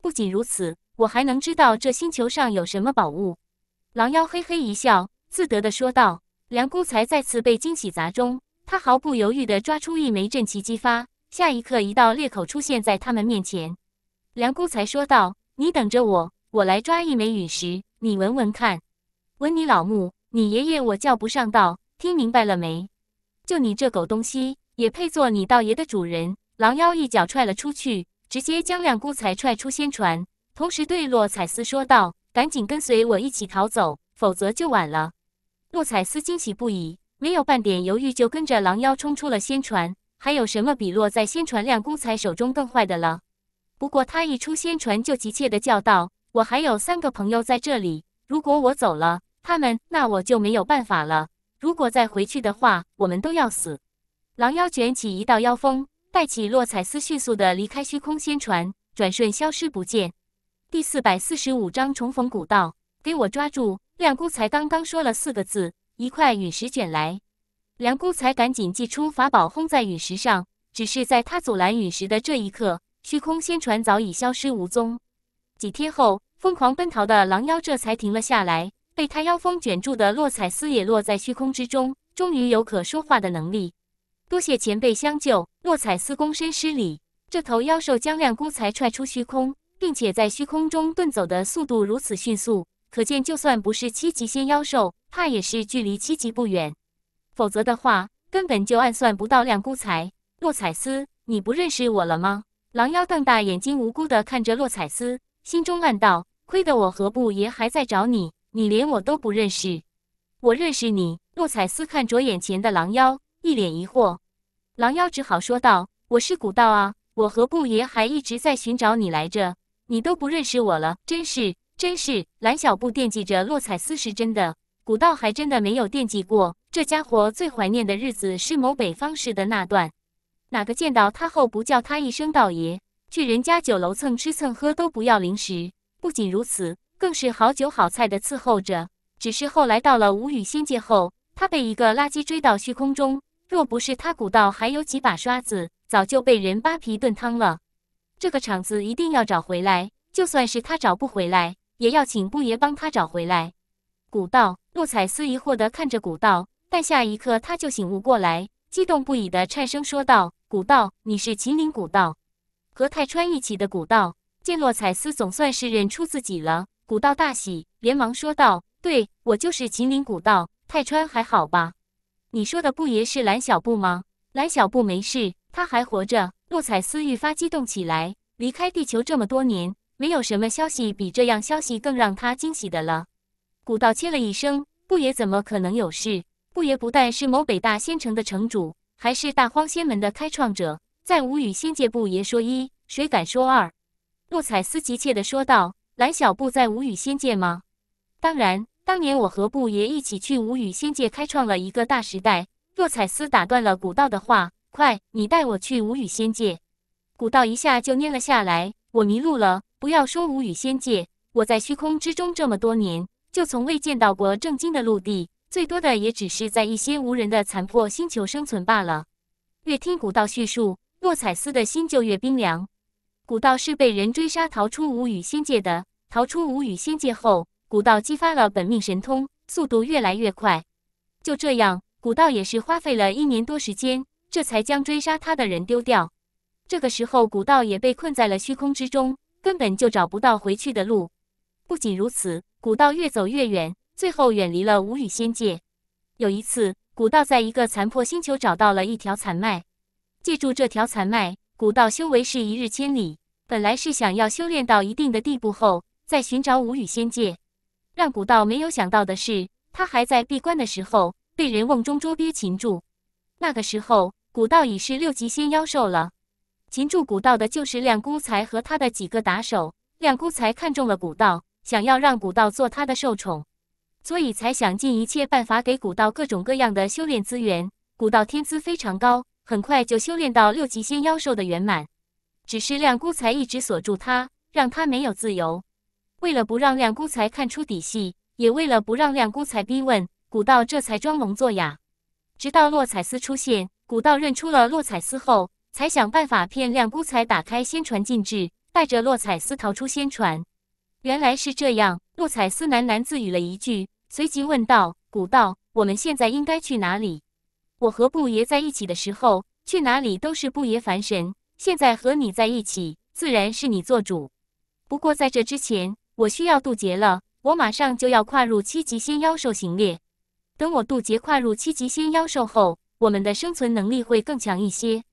不仅如此，我还能知道这星球上有什么宝物。”狼妖嘿嘿一笑，自得的说道。梁姑才再次被惊喜砸中，他毫不犹豫的抓出一枚阵旗，激发。下一刻，一道裂口出现在他们面前。梁姑才说道：“你等着我，我来抓一枚陨石，你闻闻看。”问你老母，你爷爷我叫不上道，听明白了没？就你这狗东西也配做你道爷的主人？狼妖一脚踹了出去，直接将亮姑才踹出仙船，同时对洛彩丝说道：“赶紧跟随我一起逃走，否则就晚了。”洛彩丝惊喜不已，没有半点犹豫，就跟着狼妖冲出了仙船。还有什么比落在仙船亮姑才手中更坏的了？不过他一出仙船，就急切地叫道：“我还有三个朋友在这里，如果我走了。”他们，那我就没有办法了。如果再回去的话，我们都要死。狼妖卷起一道妖风，带起洛彩丝，迅速的离开虚空仙船，转瞬消失不见。第四百四十五章重逢古道，给我抓住！亮公才刚刚说了四个字，一块陨石卷来，梁公才赶紧祭出法宝轰在陨石上。只是在他阻拦陨石的这一刻，虚空仙船早已消失无踪。几天后，疯狂奔逃的狼妖这才停了下来。被他妖风卷住的洛彩丝也落在虚空之中，终于有可说话的能力。多谢前辈相救，洛彩丝躬身施礼。这头妖兽将亮姑才踹出虚空，并且在虚空中遁走的速度如此迅速，可见就算不是七级仙妖兽，怕也是距离七级不远。否则的话，根本就暗算不到亮姑才。洛彩丝，你不认识我了吗？狼妖瞪大眼睛，无辜地看着洛彩丝，心中暗道：亏得我和布爷还在找你。你连我都不认识，我认识你。洛彩丝看着眼前的狼妖，一脸疑惑。狼妖只好说道：“我是古道啊，我和顾爷还一直在寻找你来着，你都不认识我了，真是……真是。”蓝小布惦记着洛彩丝是真的，古道还真的没有惦记过。这家伙最怀念的日子是某北方市的那段，哪个见到他后不叫他一声道爷？去人家酒楼蹭吃蹭喝都不要零食。不仅如此。更是好酒好菜的伺候着。只是后来到了无语仙界后，他被一个垃圾追到虚空中，若不是他古道还有几把刷子，早就被人扒皮炖汤了。这个场子一定要找回来，就算是他找不回来，也要请布爷帮他找回来。古道洛彩斯疑惑的看着古道，但下一刻他就醒悟过来，激动不已的颤声说道：“古道，你是秦岭古道，和太川一起的古道。”见洛彩丝总算是认出自己了。古道大喜，连忙说道：“对，我就是秦岭古道。泰川还好吧？你说的不爷是蓝小布吗？蓝小布没事，他还活着。”洛彩丝愈发激动起来。离开地球这么多年，没有什么消息比这样消息更让他惊喜的了。古道切了一声：“不爷怎么可能有事？不爷不但是某北大仙城的城主，还是大荒仙门的开创者。再无语仙界，不爷说一，谁敢说二？”洛彩丝急切的说道。蓝小布在无语仙界吗？当然，当年我和布爷一起去无语仙界，开创了一个大时代。若彩丝打断了古道的话：“快，你带我去无语仙界。”古道一下就蔫了下来。我迷路了，不要说无语仙界，我在虚空之中这么多年，就从未见到过正经的陆地，最多的也只是在一些无人的残破星球生存罢了。越听古道叙述，若彩丝的心就越冰凉。古道是被人追杀逃出无宇仙界的，逃出无宇仙界后，古道激发了本命神通，速度越来越快。就这样，古道也是花费了一年多时间，这才将追杀他的人丢掉。这个时候，古道也被困在了虚空之中，根本就找不到回去的路。不仅如此，古道越走越远，最后远离了无宇仙界。有一次，古道在一个残破星球找到了一条残脉，借助这条残脉。古道修为是一日千里，本来是想要修炼到一定的地步后，再寻找五羽仙界。让古道没有想到的是，他还在闭关的时候被人瓮中捉鳖擒住。那个时候，古道已是六级仙妖兽了。擒住古道的就是亮姑才和他的几个打手。亮姑才看中了古道，想要让古道做他的受宠，所以才想尽一切办法给古道各种各样的修炼资源。古道天资非常高。很快就修炼到六级仙妖兽的圆满，只是亮姑才一直锁住他，让他没有自由。为了不让亮姑才看出底细，也为了不让亮姑才逼问，古道这才装聋作哑。直到洛彩丝出现，古道认出了洛彩丝后，才想办法骗亮姑才打开仙船禁制，带着洛彩丝逃出仙船。原来是这样，洛彩丝喃喃自语了一句，随即问道：“古道，我们现在应该去哪里？”我和布爷在一起的时候，去哪里都是布爷烦神。现在和你在一起，自然是你做主。不过在这之前，我需要渡劫了。我马上就要跨入七级仙妖兽行列。等我渡劫，跨入七级仙妖兽后，我们的生存能力会更强一些。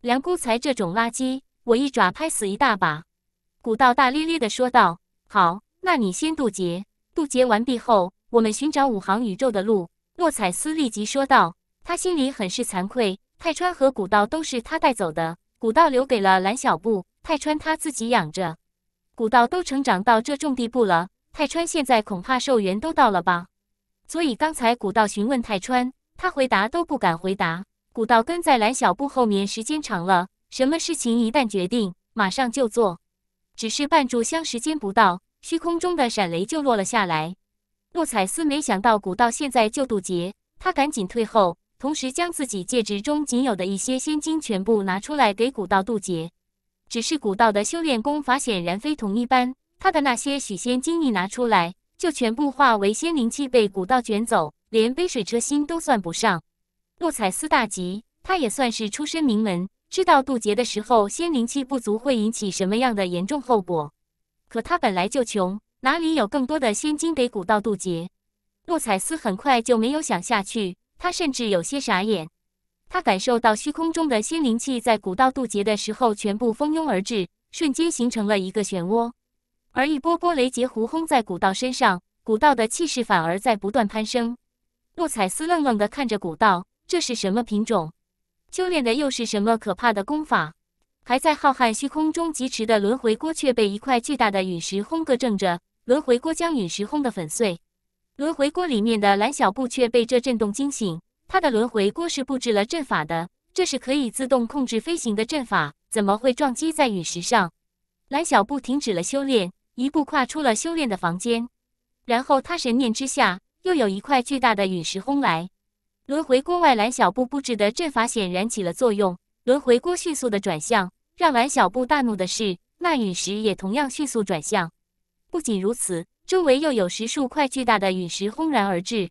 梁姑才这种垃圾，我一爪拍死一大把。古道大咧咧地说道：“好，那你先渡劫。渡劫完毕后，我们寻找五行宇宙的路。”莫彩思立即说道。他心里很是惭愧，泰川和古道都是他带走的，古道留给了蓝小布，泰川他自己养着。古道都成长到这种地步了，泰川现在恐怕寿元都到了吧？所以刚才古道询问泰川，他回答都不敢回答。古道跟在蓝小布后面时间长了，什么事情一旦决定，马上就做。只是半炷香时间不到，虚空中的闪雷就落了下来。洛彩丝没想到古道现在就渡劫，他赶紧退后。同时将自己戒指中仅有的一些仙金全部拿出来给古道渡劫，只是古道的修炼功法显然非同一般，他的那些许仙金一拿出来就全部化为仙灵气被古道卷走，连杯水车薪都算不上。洛彩斯大急，他也算是出身名门，知道渡劫的时候仙灵气不足会引起什么样的严重后果，可他本来就穷，哪里有更多的仙金给古道渡劫？洛彩斯很快就没有想下去。他甚至有些傻眼，他感受到虚空中的仙灵气在古道渡劫的时候全部蜂拥而至，瞬间形成了一个漩涡，而一波波雷劫胡轰在古道身上，古道的气势反而在不断攀升。洛彩斯愣愣的看着古道，这是什么品种？修炼的又是什么可怕的功法？还在浩瀚虚空中疾驰的轮回锅却被一块巨大的陨石轰个正着，轮回锅将陨石轰得粉碎。轮回锅里面的蓝小布却被这震动惊醒，他的轮回锅是布置了阵法的，这是可以自动控制飞行的阵法，怎么会撞击在陨石上？蓝小布停止了修炼，一步跨出了修炼的房间，然后他神念之下，又有一块巨大的陨石轰来。轮回锅外蓝小布布置的阵法显然起了作用，轮回锅迅速的转向，让蓝小布大怒的是，那陨石也同样迅速转向。不仅如此。周围又有十数块巨大的陨石轰然而至，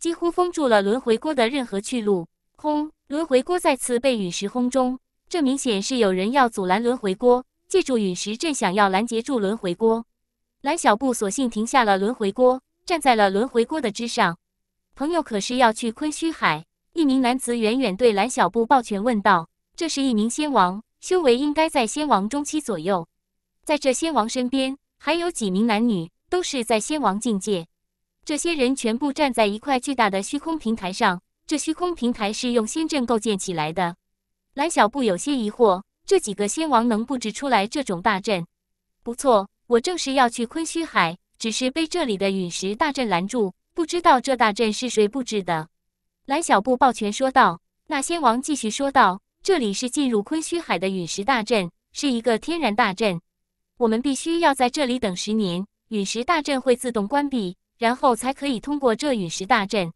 几乎封住了轮回锅的任何去路。轰！轮回锅再次被陨石轰中，这明显是有人要阻拦轮回锅，借助陨石阵想要拦截住轮回锅。蓝小布索性停下了轮回锅，站在了轮回锅的之上。朋友可是要去昆虚海？一名男子远远对蓝小布抱拳问道。这是一名仙王，修为应该在仙王中期左右。在这仙王身边还有几名男女。都是在仙王境界，这些人全部站在一块巨大的虚空平台上。这虚空平台是用仙阵构建起来的。蓝小布有些疑惑，这几个仙王能布置出来这种大阵？不错，我正是要去昆虚海，只是被这里的陨石大阵拦住，不知道这大阵是谁布置的。蓝小布抱拳说道。那仙王继续说道：“这里是进入昆虚海的陨石大阵，是一个天然大阵，我们必须要在这里等十年。”陨石大阵会自动关闭，然后才可以通过这陨石大阵。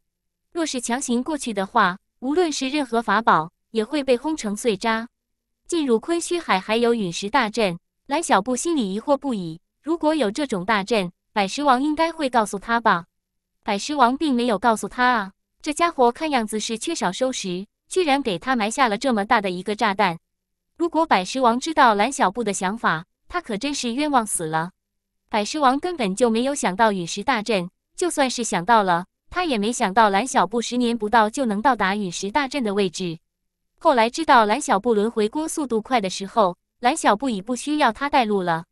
若是强行过去的话，无论是任何法宝也会被轰成碎渣。进入昆虚海还有陨石大阵，蓝小布心里疑惑不已。如果有这种大阵，百石王应该会告诉他吧？百石王并没有告诉他啊！这家伙看样子是缺少收拾，居然给他埋下了这么大的一个炸弹。如果百石王知道蓝小布的想法，他可真是冤枉死了。百狮王根本就没有想到陨石大阵，就算是想到了，他也没想到蓝小布十年不到就能到达陨石大阵的位置。后来知道蓝小布轮回锅速度快的时候，蓝小布已不需要他带路了。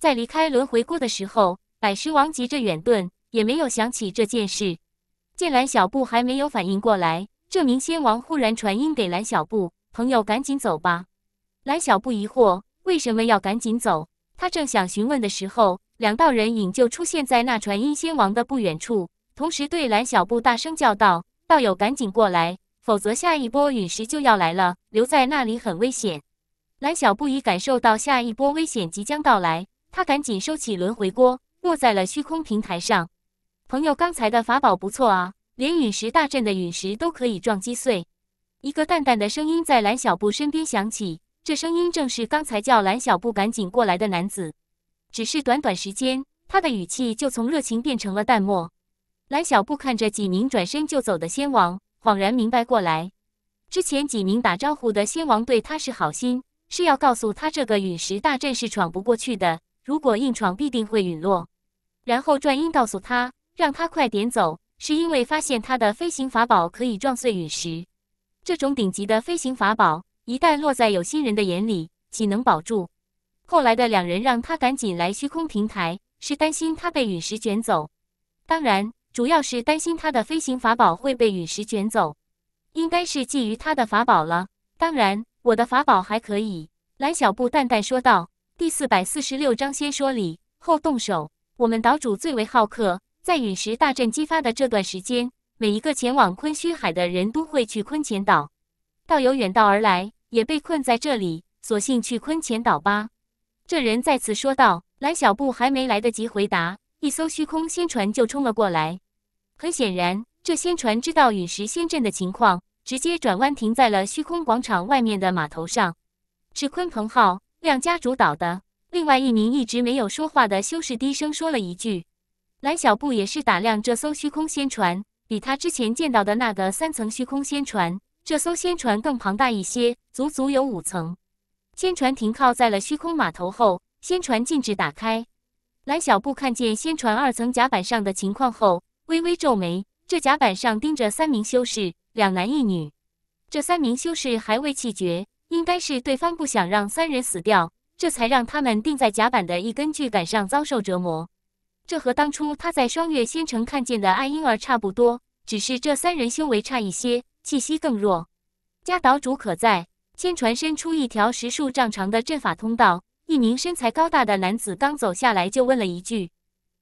在离开轮回锅的时候，百狮王急着远遁，也没有想起这件事。见蓝小布还没有反应过来，这名仙王忽然传音给蓝小布：“朋友，赶紧走吧。”蓝小布疑惑为什么要赶紧走，他正想询问的时候。两道人影就出现在那传音仙王的不远处，同时对蓝小布大声叫道：“道友，赶紧过来，否则下一波陨石就要来了，留在那里很危险。”蓝小布已感受到下一波危险即将到来，他赶紧收起轮回锅，落在了虚空平台上。朋友刚才的法宝不错啊，连陨石大阵的陨石都可以撞击碎。一个淡淡的声音在蓝小布身边响起，这声音正是刚才叫蓝小布赶紧过来的男子。只是短短时间，他的语气就从热情变成了淡漠。蓝小布看着几名转身就走的仙王，恍然明白过来：之前几名打招呼的仙王对他是好心，是要告诉他这个陨石大阵是闯不过去的，如果硬闯必定会陨落。然后转音告诉他，让他快点走，是因为发现他的飞行法宝可以撞碎陨石。这种顶级的飞行法宝，一旦落在有心人的眼里，岂能保住？后来的两人让他赶紧来虚空平台，是担心他被陨石卷走，当然主要是担心他的飞行法宝会被陨石卷走，应该是觊觎他的法宝了。当然，我的法宝还可以。蓝小布淡淡说道：“第四百四十六章先说理后动手。我们岛主最为好客，在陨石大阵激发的这段时间，每一个前往昆虚海的人都会去昆前岛。道友远道而来，也被困在这里，索性去昆前岛吧。”这人再次说道：“蓝小布还没来得及回答，一艘虚空仙船就冲了过来。很显然，这仙船知道陨石仙阵的情况，直接转弯停在了虚空广场外面的码头上。是鲲鹏号，亮家主导的。另外一名一直没有说话的修士低声说了一句。蓝小布也是打量这艘虚空仙船，比他之前见到的那个三层虚空仙船，这艘仙船更庞大一些，足足有五层。”仙船停靠在了虚空码头后，仙船禁止打开。蓝小布看见仙船二层甲板上的情况后，微微皱眉。这甲板上盯着三名修士，两男一女。这三名修士还未气绝，应该是对方不想让三人死掉，这才让他们钉在甲板的一根巨杆上遭受折磨。这和当初他在双月仙城看见的爱婴儿差不多，只是这三人修为差一些，气息更弱。家岛主可在？先传伸出一条十数丈长的阵法通道，一名身材高大的男子刚走下来，就问了一句：“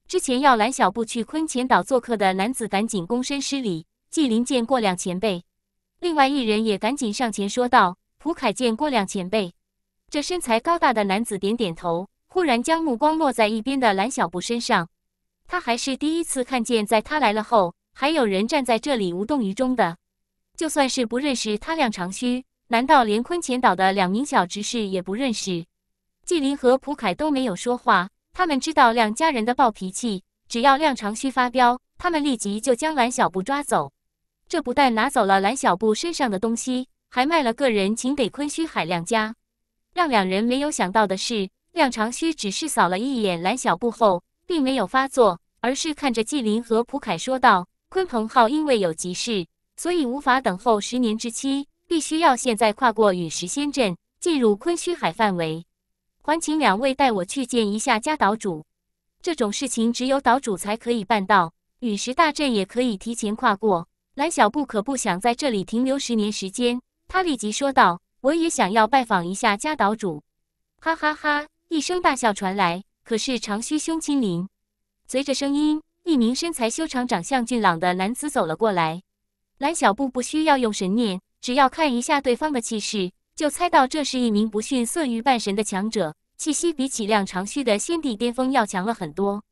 之前要蓝小布去昆前岛做客的男子，赶紧躬身施礼，纪林见过两前辈。”另外一人也赶紧上前说道：“蒲凯见过两前辈。”这身材高大的男子点点头，忽然将目光落在一边的蓝小布身上。他还是第一次看见，在他来了后，还有人站在这里无动于衷的。就算是不认识他，量长须。难道连昆乾岛的两名小执事也不认识？纪林和朴凯都没有说话。他们知道两家人的暴脾气，只要亮长须发飙，他们立即就将蓝小布抓走。这不但拿走了蓝小布身上的东西，还卖了个人情给昆虚海亮家。让两人没有想到的是，亮长须只是扫了一眼蓝小布后，并没有发作，而是看着纪林和朴凯说道：“鲲鹏号因为有急事，所以无法等候十年之期。”必须要现在跨过陨石仙阵，进入昆虚海范围，还请两位带我去见一下家岛主。这种事情只有岛主才可以办到，陨石大阵也可以提前跨过。蓝小布可不想在这里停留十年时间，他立即说道：“我也想要拜访一下家岛主。”哈哈哈，一声大笑传来。可是长须兄亲临，随着声音，一名身材修长、长相俊朗的男子走了过来。蓝小布不需要用神念。只要看一下对方的气势，就猜到这是一名不逊色于半神的强者。气息比起梁长须的先帝巅峰要强了很多。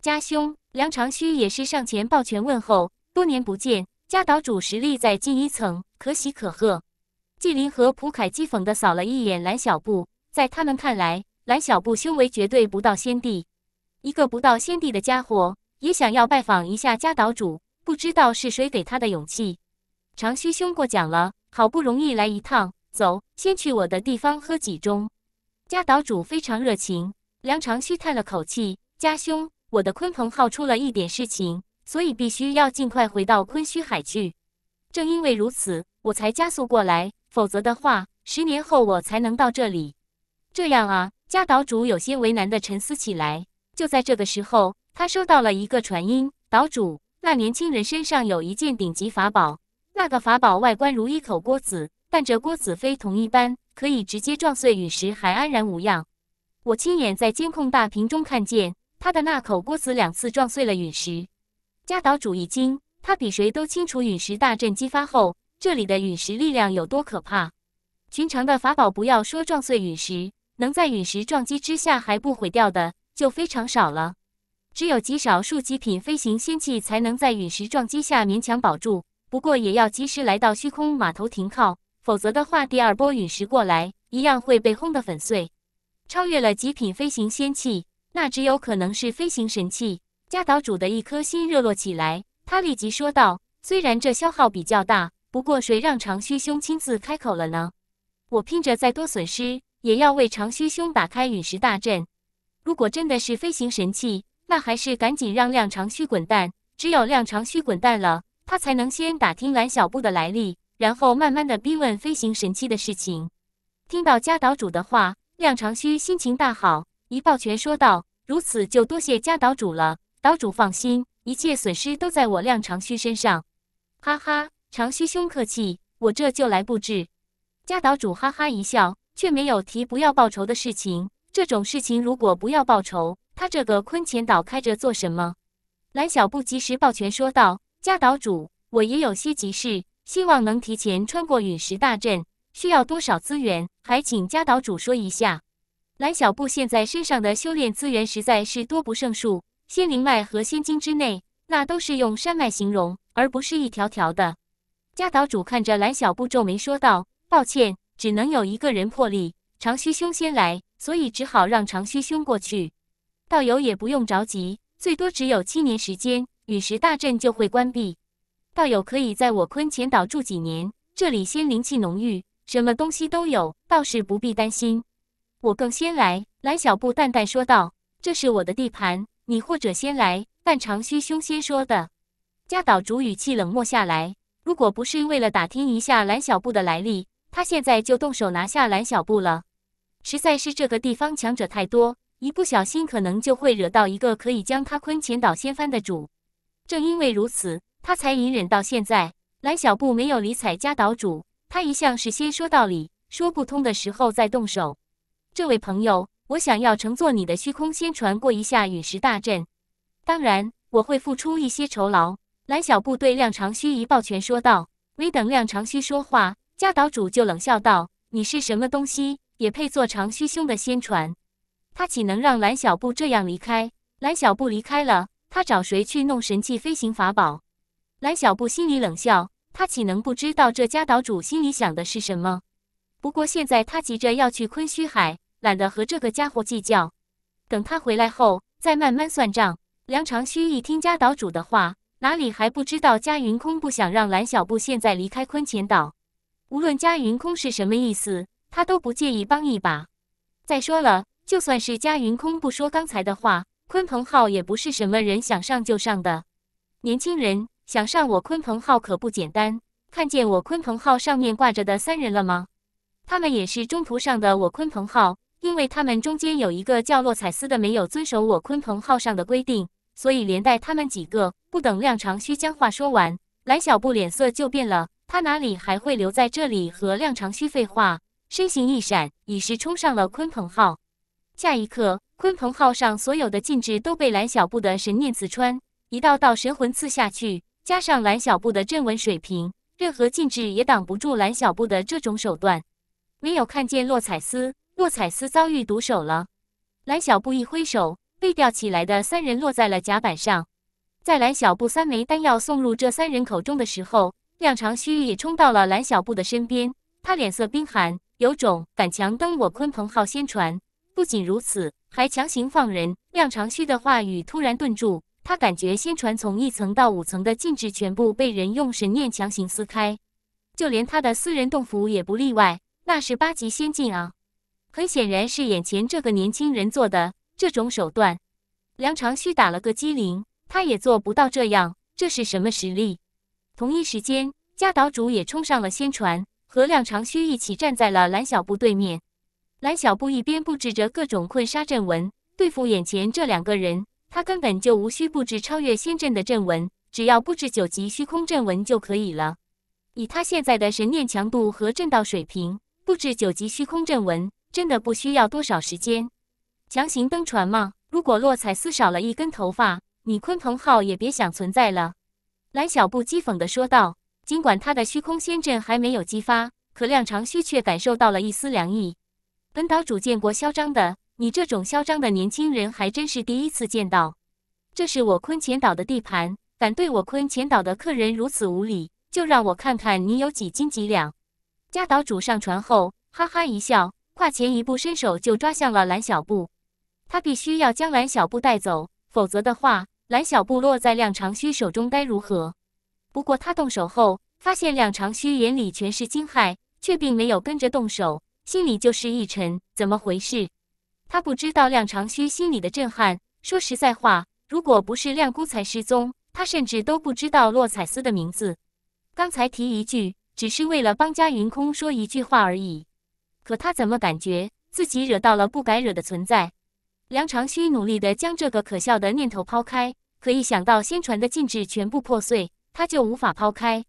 家兄梁长须也是上前抱拳问候，多年不见，家岛主实力在近一层，可喜可贺。纪林和普凯讥讽的扫了一眼蓝小布，在他们看来，蓝小布修为绝对不到先帝，一个不到先帝的家伙也想要拜访一下家岛主，不知道是谁给他的勇气。长虚兄过奖了，好不容易来一趟，走，先去我的地方喝几盅。家岛主非常热情，梁长虚叹了口气：“家兄，我的鲲鹏号出了一点事情，所以必须要尽快回到昆虚海去。正因为如此，我才加速过来，否则的话，十年后我才能到这里。”这样啊，家岛主有些为难的沉思起来。就在这个时候，他收到了一个传音：“岛主，那年轻人身上有一件顶级法宝。”那个法宝外观如一口锅子，但这锅子非同一般，可以直接撞碎陨石还安然无恙。我亲眼在监控大屏中看见他的那口锅子两次撞碎了陨石。加岛主一惊，他比谁都清楚陨石大阵激发后这里的陨石力量有多可怕。寻常的法宝不要说撞碎陨石，能在陨石撞击之下还不毁掉的就非常少了，只有极少数极品飞行仙器才能在陨石撞击下勉强保住。不过也要及时来到虚空码头停靠，否则的话，第二波陨石过来，一样会被轰得粉碎。超越了极品飞行仙器，那只有可能是飞行神器。加岛主的一颗心热络起来，他立即说道：“虽然这消耗比较大，不过谁让长须兄亲自开口了呢？我拼着再多损失，也要为长须兄打开陨石大阵。如果真的是飞行神器，那还是赶紧让亮长须滚蛋。只有亮长须滚蛋了。”他才能先打听蓝小布的来历，然后慢慢的逼问飞行神器的事情。听到家岛主的话，亮长须心情大好，一抱拳说道：“如此就多谢家岛主了。岛主放心，一切损失都在我亮长须身上。”哈哈，长须兄客气，我这就来布置。家岛主哈哈一笑，却没有提不要报仇的事情。这种事情如果不要报仇，他这个坤乾岛开着做什么？蓝小布及时抱拳说道。家岛主，我也有些急事，希望能提前穿过陨石大阵。需要多少资源，还请家岛主说一下。蓝小布现在身上的修炼资源实在是多不胜数，仙灵脉和仙晶之内，那都是用山脉形容，而不是一条条的。家岛主看着蓝小布皱眉说道：“抱歉，只能有一个人破例。长须兄先来，所以只好让长须兄过去。道友也不用着急，最多只有七年时间。”陨石大阵就会关闭，道友可以在我坤乾岛住几年，这里仙灵气浓郁，什么东西都有，倒是不必担心。我更先来。”蓝小布淡淡说道，“这是我的地盘，你或者先来。”但长须兄先说的。家岛主语气冷漠下来，如果不是为了打听一下蓝小布的来历，他现在就动手拿下蓝小布了。实在是这个地方强者太多，一不小心可能就会惹到一个可以将他坤乾岛掀翻的主。正因为如此，他才隐忍到现在。蓝小布没有理睬加岛主，他一向是先说道理，说不通的时候再动手。这位朋友，我想要乘坐你的虚空仙船过一下陨石大阵，当然我会付出一些酬劳。蓝小布对亮长须一抱拳说道。没等亮长须说话，加岛主就冷笑道：“你是什么东西，也配坐长须兄的仙船？”他岂能让蓝小布这样离开？蓝小布离开了。他找谁去弄神器飞行法宝？蓝小布心里冷笑，他岂能不知道这家岛主心里想的是什么？不过现在他急着要去昆虚海，懒得和这个家伙计较。等他回来后，再慢慢算账。梁长须一听家岛主的话，哪里还不知道嘉云空不想让蓝小布现在离开昆前岛？无论嘉云空是什么意思，他都不介意帮一把。再说了，就算是嘉云空不说刚才的话。鲲鹏号也不是什么人想上就上的，年轻人想上我鲲鹏号可不简单。看见我鲲鹏号上面挂着的三人了吗？他们也是中途上的我鲲鹏号，因为他们中间有一个叫洛彩斯的没有遵守我鲲鹏号上的规定，所以连带他们几个。不等亮长须将话说完，蓝小布脸色就变了，他哪里还会留在这里和亮长须废话？身形一闪，已是冲上了鲲鹏号。下一刻。鲲鹏号上所有的禁制都被蓝小布的神念刺穿，一道道神魂刺下去，加上蓝小布的阵纹水平，任何禁制也挡不住蓝小布的这种手段。没有看见洛彩丝，洛彩丝遭遇毒手了。蓝小布一挥手，被吊起来的三人落在了甲板上。在蓝小布三枚丹药送入这三人口中的时候，亮长须也冲到了蓝小布的身边，他脸色冰寒，有种敢强登我鲲鹏号仙传。不仅如此。还强行放人，梁长须的话语突然顿住，他感觉仙船从一层到五层的禁制全部被人用神念强行撕开，就连他的私人洞府也不例外。那是八级仙境啊，很显然是眼前这个年轻人做的这种手段。梁长须打了个激灵，他也做不到这样，这是什么实力？同一时间，家岛主也冲上了仙船，和梁长须一起站在了蓝小布对面。蓝小布一边布置着各种困杀阵纹对付眼前这两个人，他根本就无需布置超越仙阵的阵纹，只要布置九级虚空阵纹就可以了。以他现在的神念强度和阵道水平，布置九级虚空阵纹真的不需要多少时间。强行登船吗？如果洛彩丝少了一根头发，你鲲鹏号也别想存在了。蓝小布讥讽地说道。尽管他的虚空仙阵还没有激发，可量长须却感受到了一丝凉意。本岛主见过嚣张的，你这种嚣张的年轻人还真是第一次见到。这是我坤前岛的地盘，敢对我坤前岛的客人如此无礼，就让我看看你有几斤几两。加岛主上船后，哈哈一笑，跨前一步，伸手就抓向了蓝小布。他必须要将蓝小布带走，否则的话，蓝小布落在亮长须手中该如何？不过他动手后，发现亮长须眼里全是惊骇，却并没有跟着动手。心里就是一沉，怎么回事？他不知道梁长须心里的震撼。说实在话，如果不是亮姑才失踪，他甚至都不知道洛彩丝的名字。刚才提一句，只是为了帮家云空说一句话而已。可他怎么感觉自己惹到了不该惹的存在？梁长须努力地将这个可笑的念头抛开，可一想到仙传的禁制全部破碎，他就无法抛开。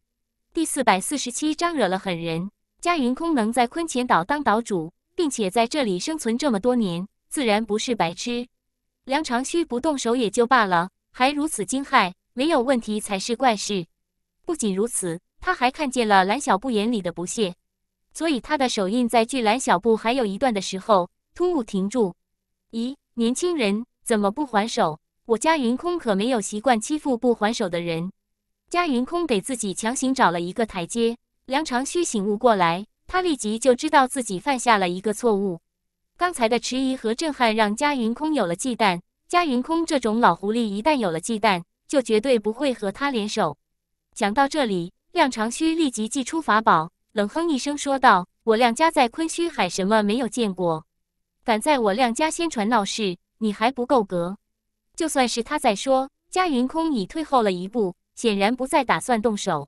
第四百四十七章惹了狠人。嘉云空能在昆乾岛当岛主，并且在这里生存这么多年，自然不是白痴。梁长须不动手也就罢了，还如此惊骇，没有问题才是怪事。不仅如此，他还看见了蓝小布眼里的不屑，所以他的手印在距蓝小布还有一段的时候突兀停住。咦，年轻人怎么不还手？我家云空可没有习惯欺负不还手的人。嘉云空给自己强行找了一个台阶。梁长须醒悟过来，他立即就知道自己犯下了一个错误。刚才的迟疑和震撼让嘉云空有了忌惮。嘉云空这种老狐狸，一旦有了忌惮，就绝对不会和他联手。讲到这里，梁长须立即祭出法宝，冷哼一声说道：“我梁家在昆虚海什么没有见过？敢在我梁家仙传闹事，你还不够格！”就算是他在说，嘉云空已退后了一步，显然不再打算动手。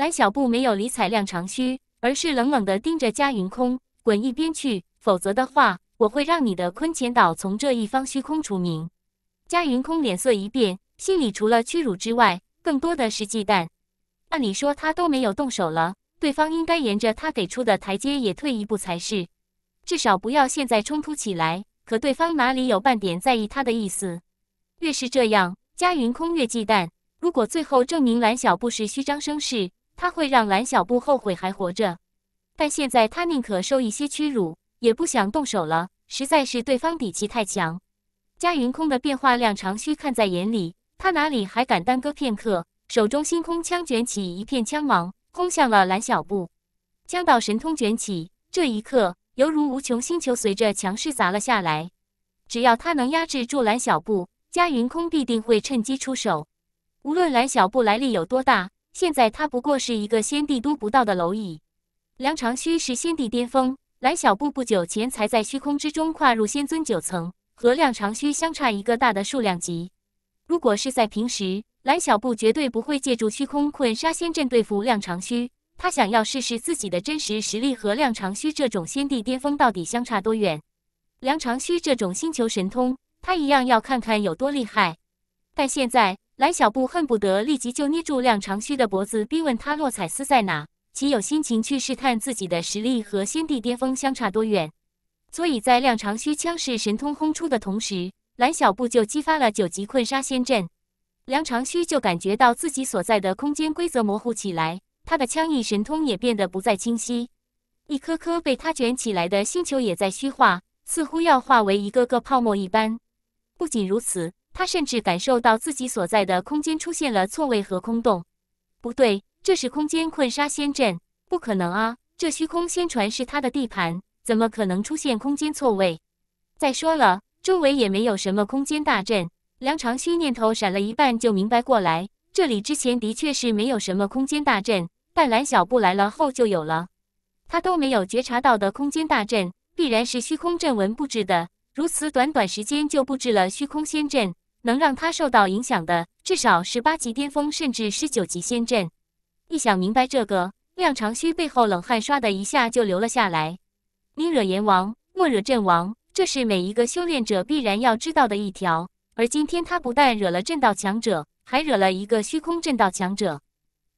蓝小布没有理睬亮长须，而是冷冷的盯着嘉云空：“滚一边去，否则的话，我会让你的坤乾岛从这一方虚空除名。”嘉云空脸色一变，心里除了屈辱之外，更多的是忌惮。按理说他都没有动手了，对方应该沿着他给出的台阶也退一步才是，至少不要现在冲突起来。可对方哪里有半点在意他的意思？越是这样，嘉云空越忌惮。如果最后证明蓝小布是虚张声势，他会让蓝小布后悔还活着，但现在他宁可受一些屈辱，也不想动手了。实在是对方底气太强。嘉云空的变化量长须看在眼里，他哪里还敢耽搁片刻？手中星空枪卷起一片枪芒，轰向了蓝小布。江道神通卷起，这一刻犹如无穷星球随着强势砸了下来。只要他能压制住蓝小布，嘉云空必定会趁机出手。无论蓝小布来历有多大。现在他不过是一个仙帝都不到的蝼蚁。梁长虚是仙帝巅峰，蓝小布不久前才在虚空之中跨入仙尊九层，和梁长虚相差一个大的数量级。如果是在平时，蓝小布绝对不会借助虚空困杀仙阵对付梁长虚，他想要试试自己的真实实力和梁长虚这种仙帝巅峰到底相差多远。梁长虚这种星球神通，他一样要看看有多厉害。但现在。蓝小布恨不得立即就捏住亮长须的脖子，逼问他洛彩斯在哪，岂有心情去试探自己的实力和先帝巅峰相差多远？所以在亮长须枪式神通轰出的同时，蓝小布就激发了九级困杀仙阵。梁长须就感觉到自己所在的空间规则模糊起来，他的枪意神通也变得不再清晰，一颗颗被他卷起来的星球也在虚化，似乎要化为一个个泡沫一般。不仅如此。他甚至感受到自己所在的空间出现了错位和空洞，不对，这是空间困杀仙阵，不可能啊！这虚空仙传是他的地盘，怎么可能出现空间错位？再说了，周围也没有什么空间大阵。梁长虚念头闪了一半就明白过来，这里之前的确是没有什么空间大阵，但蓝小布来了后就有了。他都没有觉察到的空间大阵，必然是虚空阵纹布置的。如此短短时间就布置了虚空仙阵。能让他受到影响的，至少是八级巅峰，甚至十九级仙阵。一想明白这个，亮长须背后冷汗唰的一下就流了下来。你惹阎王，莫惹阵王，这是每一个修炼者必然要知道的一条。而今天他不但惹了阵道强者，还惹了一个虚空阵道强者。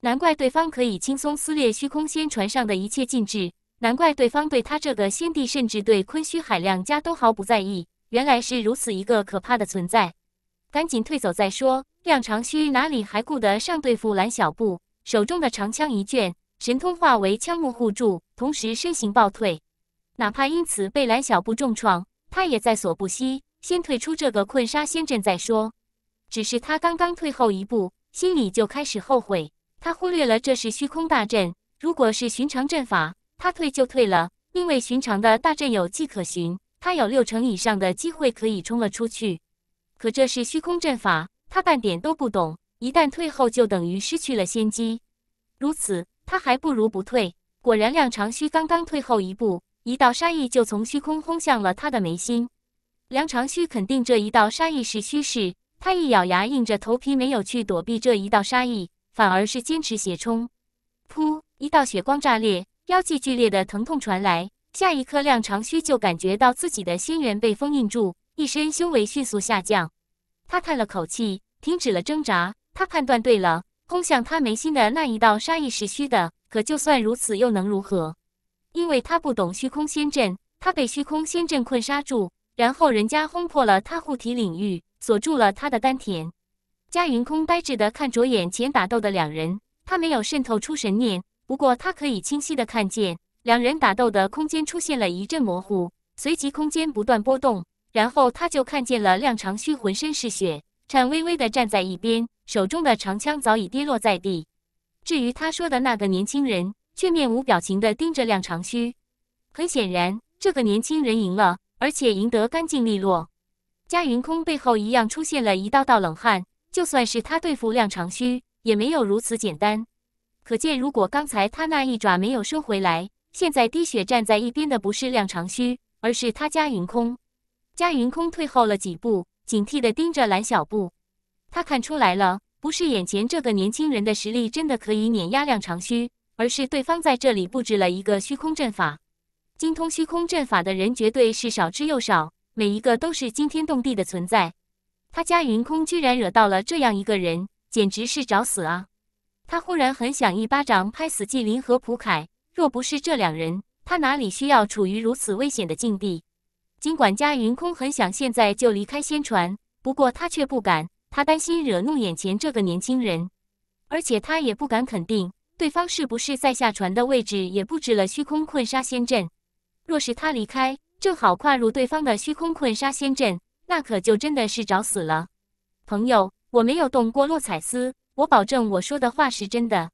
难怪对方可以轻松撕裂虚空仙船上的一切禁制，难怪对方对他这个仙帝，甚至对昆虚海亮家都毫不在意。原来是如此一个可怕的存在。赶紧退走再说。亮长须哪里还顾得上对付蓝小布？手中的长枪一卷，神通化为枪木护住，同时身形暴退。哪怕因此被蓝小布重创，他也在所不惜。先退出这个困杀仙阵再说。只是他刚刚退后一步，心里就开始后悔。他忽略了这是虚空大阵。如果是寻常阵法，他退就退了。因为寻常的大阵有迹可循，他有六成以上的机会可以冲了出去。可这是虚空阵法，他半点都不懂，一旦退后就等于失去了先机。如此，他还不如不退。果然，梁长须刚刚退后一步，一道杀意就从虚空轰向了他的眉心。梁长须肯定这一道杀意是虚势，他一咬牙，硬着头皮没有去躲避这一道杀意，反而是坚持血冲。噗，一道血光炸裂，腰际剧烈的疼痛传来，下一刻，梁长须就感觉到自己的仙元被封印住。一身修为迅速下降，他叹了口气，停止了挣扎。他判断对了，轰向他眉心的那一道杀意是虚的。可就算如此，又能如何？因为他不懂虚空仙阵，他被虚空仙阵困杀住，然后人家轰破了他护体领域，锁住了他的丹田。嘉云空呆滞的看着眼前打斗的两人，他没有渗透出神念，不过他可以清晰的看见两人打斗的空间出现了一阵模糊，随即空间不断波动。然后他就看见了亮长须，浑身是血，颤巍巍地站在一边，手中的长枪早已跌落在地。至于他说的那个年轻人，却面无表情地盯着亮长须。很显然，这个年轻人赢了，而且赢得干净利落。嘉云空背后一样出现了一道道冷汗，就算是他对付亮长须，也没有如此简单。可见，如果刚才他那一爪没有收回来，现在滴血站在一边的不是亮长须，而是他嘉云空。佳云空退后了几步，警惕地盯着蓝小布。他看出来了，不是眼前这个年轻人的实力真的可以碾压两长须，而是对方在这里布置了一个虚空阵法。精通虚空阵法的人绝对是少之又少，每一个都是惊天动地的存在。他佳云空居然惹到了这样一个人，简直是找死啊！他忽然很想一巴掌拍死纪林和普凯。若不是这两人，他哪里需要处于如此危险的境地？尽管家云空很想现在就离开仙船，不过他却不敢。他担心惹怒眼前这个年轻人，而且他也不敢肯定对方是不是在下船的位置也布置了虚空困杀仙阵。若是他离开，正好跨入对方的虚空困杀仙阵，那可就真的是找死了。朋友，我没有动过洛彩丝，我保证我说的话是真的。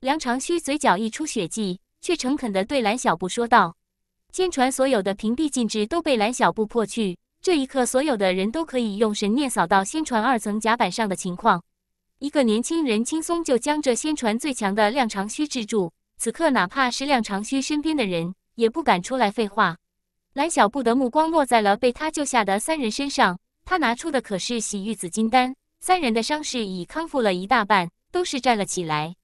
梁长须嘴角溢出血迹，却诚恳地对蓝小布说道。仙船所有的屏蔽禁制都被蓝小布破去。这一刻，所有的人都可以用神念扫到仙船二层甲板上的情况。一个年轻人轻松就将这仙船最强的亮长须制住。此刻，哪怕是亮长须身边的人也不敢出来废话。蓝小布的目光落在了被他救下的三人身上。他拿出的可是洗玉紫金丹，三人的伤势已康复了一大半，都是站了起来。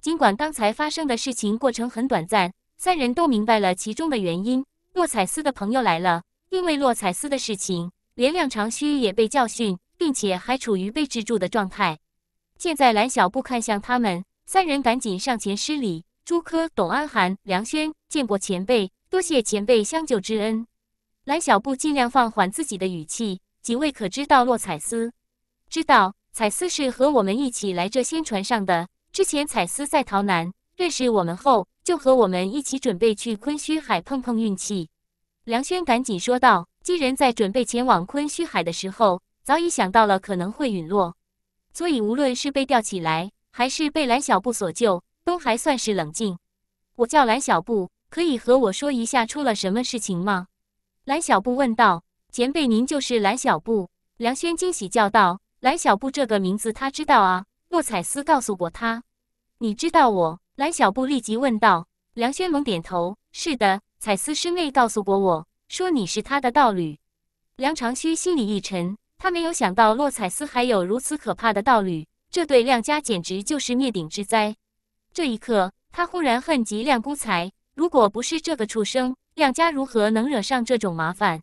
尽管刚才发生的事情过程很短暂。三人都明白了其中的原因。洛彩斯的朋友来了，因为洛彩斯的事情，连亮长须也被教训，并且还处于被制住的状态。现在蓝小布看向他们三人，赶紧上前施礼：“朱科、董安寒、梁轩，见过前辈，多谢前辈相救之恩。”蓝小布尽量放缓自己的语气：“几位可知道洛彩斯？知道，彩斯是和我们一起来这仙船上的。之前彩斯在逃难，认识我们后。”就和我们一起准备去昆虚海碰碰运气，梁轩赶紧说道。既人在准备前往昆虚海的时候，早已想到了可能会陨落，所以无论是被吊起来，还是被蓝小布所救，都还算是冷静。我叫蓝小布，可以和我说一下出了什么事情吗？蓝小布问道。前辈您就是蓝小布？梁轩惊喜叫道。蓝小布这个名字他知道啊，莫彩丝告诉过他。你知道我？蓝小布立即问道：“梁轩猛点头，是的，彩丝师妹告诉过我说你是她的道侣。”梁长须心里一沉，他没有想到洛彩丝还有如此可怕的道侣，这对亮家简直就是灭顶之灾。这一刻，他忽然恨极亮孤才，如果不是这个畜生，亮家如何能惹上这种麻烦？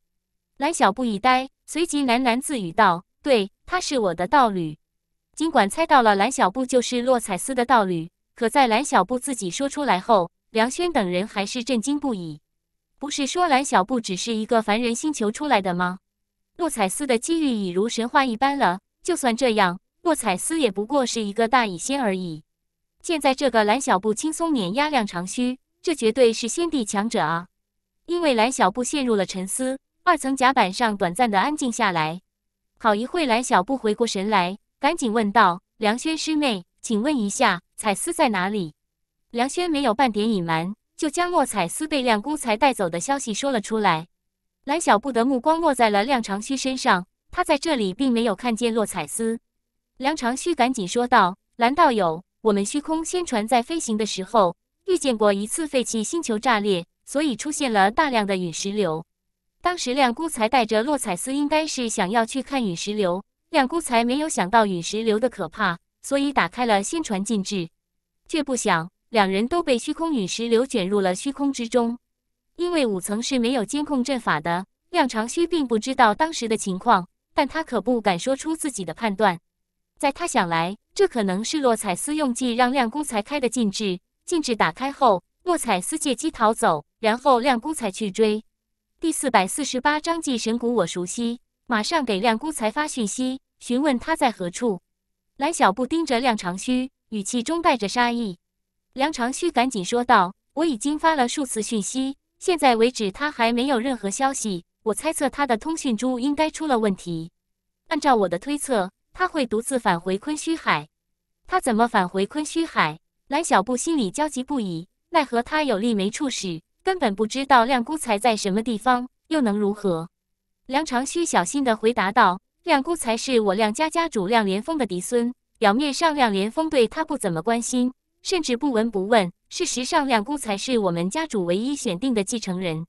蓝小布一呆，随即喃喃自语道：“对，他是我的道侣。”尽管猜到了蓝小布就是洛彩丝的道侣。可在蓝小布自己说出来后，梁轩等人还是震惊不已。不是说蓝小布只是一个凡人星球出来的吗？洛彩斯的机遇已如神话一般了。就算这样，洛彩斯也不过是一个大乙仙而已。现在这个蓝小布轻松碾压亮长须，这绝对是先帝强者啊！因为蓝小布陷入了沉思，二层甲板上短暂的安静下来。好一会蓝小布回过神来，赶紧问道：“梁轩师妹，请问一下。”彩丝在哪里？梁轩没有半点隐瞒，就将洛彩丝被亮姑才带走的消息说了出来。蓝小布的目光落在了亮长须身上，他在这里并没有看见洛彩丝。梁长须赶紧说道：“蓝道友，我们虚空仙传在飞行的时候，遇见过一次废弃星球炸裂，所以出现了大量的陨石流。当时亮姑才带着洛彩丝，应该是想要去看陨石流。亮姑才没有想到陨石流的可怕。”所以打开了仙传禁制，却不想两人都被虚空陨石流卷入了虚空之中。因为五层是没有监控阵法的，亮长须并不知道当时的情况，但他可不敢说出自己的判断。在他想来，这可能是洛彩斯用计让亮姑才开的禁制，禁制打开后，洛彩斯借机逃走，然后亮姑才去追。第四百四十八章祭神谷，我熟悉，马上给亮姑才发讯息，询问他在何处。蓝小布盯着梁长须，语气中带着杀意。梁长须赶紧说道：“我已经发了数次讯息，现在为止他还没有任何消息。我猜测他的通讯珠应该出了问题。按照我的推测，他会独自返回昆虚海。他怎么返回昆虚海？”蓝小布心里焦急不已，奈何他有力没处使，根本不知道亮姑才在什么地方，又能如何？梁长须小心地回答道。亮姑才是我亮家家主亮连峰的嫡孙，表面上亮连峰对他不怎么关心，甚至不闻不问。事实上，亮姑才是我们家主唯一选定的继承人，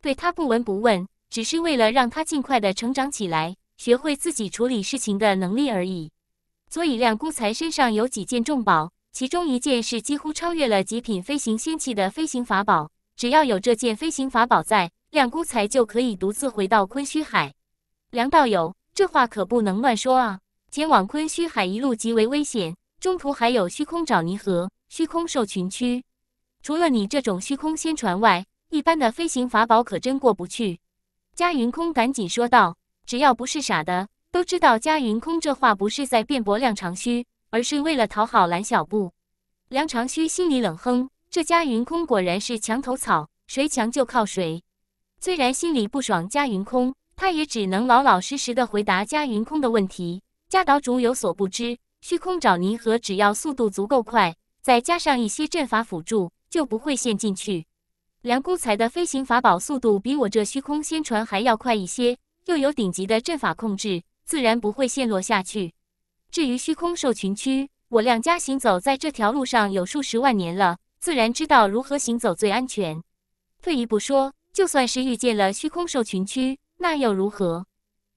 对他不闻不问，只是为了让他尽快地成长起来，学会自己处理事情的能力而已。所以，亮姑才身上有几件重宝，其中一件是几乎超越了极品飞行仙器的飞行法宝。只要有这件飞行法宝在，亮姑才就可以独自回到昆虚海。梁道友。这话可不能乱说啊！前往昆虚海一路极为危险，中途还有虚空沼泥河、虚空兽群区，除了你这种虚空仙传外，一般的飞行法宝可真过不去。嘉云空赶紧说道：“只要不是傻的，都知道嘉云空这话不是在辩驳梁长虚，而是为了讨好蓝小布。”梁长虚心里冷哼：“这嘉云空果然是墙头草，谁强就靠谁。”虽然心里不爽，嘉云空。他也只能老老实实的回答加云空的问题。加岛主有所不知，虚空找泥河只要速度足够快，再加上一些阵法辅助，就不会陷进去。梁公才的飞行法宝速度比我这虚空仙船还要快一些，又有顶级的阵法控制，自然不会陷落下去。至于虚空兽群区，我亮家行走在这条路上有数十万年了，自然知道如何行走最安全。退一步说，就算是遇见了虚空兽群区，那又如何？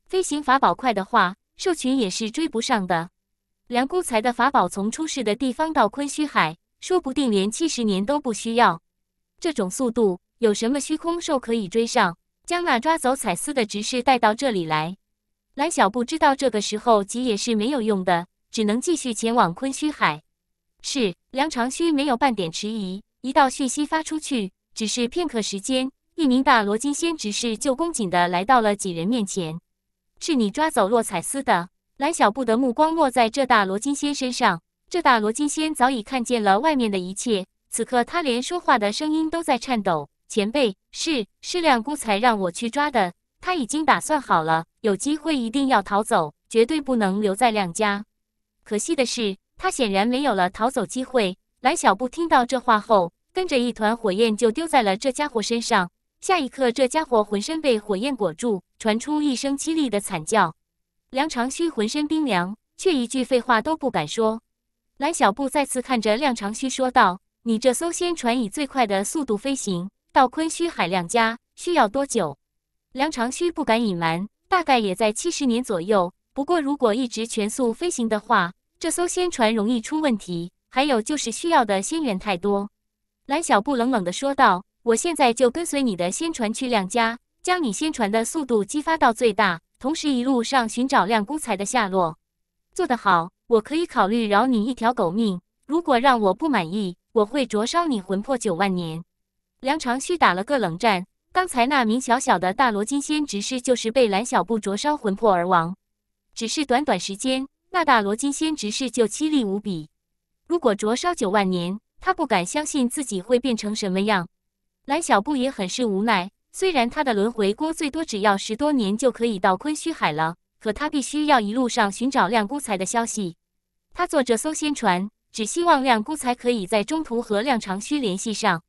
飞行法宝快的话，兽群也是追不上的。梁孤才的法宝从出世的地方到昆虚海，说不定连七十年都不需要。这种速度，有什么虚空兽可以追上？将那抓走彩丝的执事带到这里来。蓝小布知道这个时候急也是没有用的，只能继续前往昆虚海。是梁长须没有半点迟疑，一道讯息发出去，只是片刻时间。一名大罗金仙执事就恭谨的来到了几人面前，是你抓走洛彩丝的？蓝小布的目光落在这大罗金仙身上，这大罗金仙早已看见了外面的一切，此刻他连说话的声音都在颤抖。前辈是是亮姑才让我去抓的，他已经打算好了，有机会一定要逃走，绝对不能留在亮家。可惜的是，他显然没有了逃走机会。蓝小布听到这话后，跟着一团火焰就丢在了这家伙身上。下一刻，这家伙浑身被火焰裹住，传出一声凄厉的惨叫。梁长须浑身冰凉，却一句废话都不敢说。蓝小布再次看着梁长须说道：“你这艘仙船以最快的速度飞行到昆虚海亮家，需要多久？”梁长须不敢隐瞒，大概也在七十年左右。不过，如果一直全速飞行的话，这艘仙船容易出问题，还有就是需要的仙元太多。蓝小布冷冷地说道。我现在就跟随你的仙船去亮家，将你仙船的速度激发到最大，同时一路上寻找亮公才的下落。做得好，我可以考虑饶你一条狗命；如果让我不满意，我会灼烧你魂魄九万年。梁长旭打了个冷战，刚才那名小小的大罗金仙执事就是被蓝小布灼烧魂魄而亡。只是短短时间，那大罗金仙执事就凄厉无比。如果灼烧九万年，他不敢相信自己会变成什么样。蓝小布也很是无奈，虽然他的轮回锅最多只要十多年就可以到昆虚海了，可他必须要一路上寻找亮姑才的消息。他坐这艘仙船，只希望亮姑才可以在中途和亮长须联系上。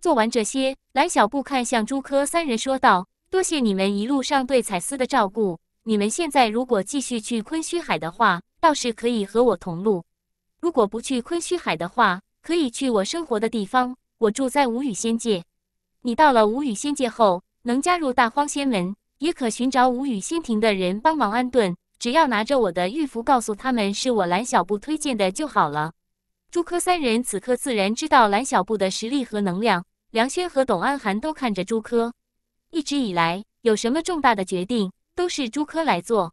做完这些，蓝小布看向朱科三人说道：“多谢你们一路上对彩丝的照顾。你们现在如果继续去昆虚海的话，倒是可以和我同路；如果不去昆虚海的话，可以去我生活的地方。我住在无语仙界。”你到了无语仙界后，能加入大荒仙门，也可寻找无语仙庭的人帮忙安顿。只要拿着我的玉符，告诉他们是我蓝小布推荐的就好了。朱科三人此刻自然知道蓝小布的实力和能量，梁轩和董安寒都看着朱科。一直以来，有什么重大的决定都是朱科来做。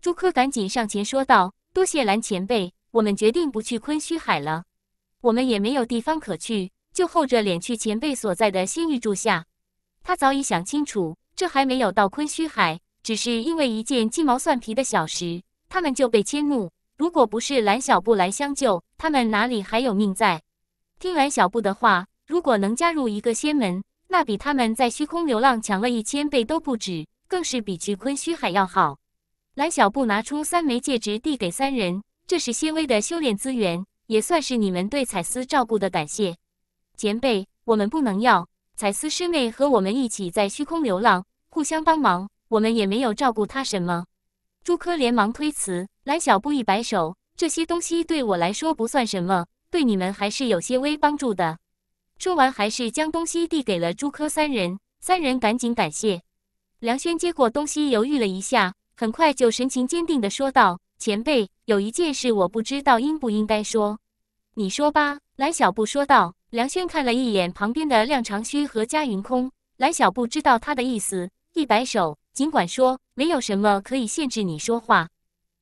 朱科赶紧上前说道：“多谢蓝前辈，我们决定不去昆虚海了，我们也没有地方可去。”就厚着脸去前辈所在的新域住下。他早已想清楚，这还没有到昆虚海，只是因为一件鸡毛蒜皮的小事，他们就被迁怒。如果不是蓝小布来相救，他们哪里还有命在？听完小布的话，如果能加入一个仙门，那比他们在虚空流浪强了一千倍都不止，更是比去昆虚海要好。蓝小布拿出三枚戒指递给三人，这是些微的修炼资源，也算是你们对彩丝照顾的感谢。前辈，我们不能要。彩丝师妹和我们一起在虚空流浪，互相帮忙，我们也没有照顾她什么。朱科连忙推辞。蓝小布一摆手，这些东西对我来说不算什么，对你们还是有些微帮助的。说完，还是将东西递给了朱科三人。三人赶紧感谢。梁轩接过东西，犹豫了一下，很快就神情坚定地说道：“前辈，有一件事我不知道应不应该说，你说吧。”蓝小布说道。梁轩看了一眼旁边的亮长须和嘉云空，蓝小布知道他的意思，一摆手，尽管说，没有什么可以限制你说话。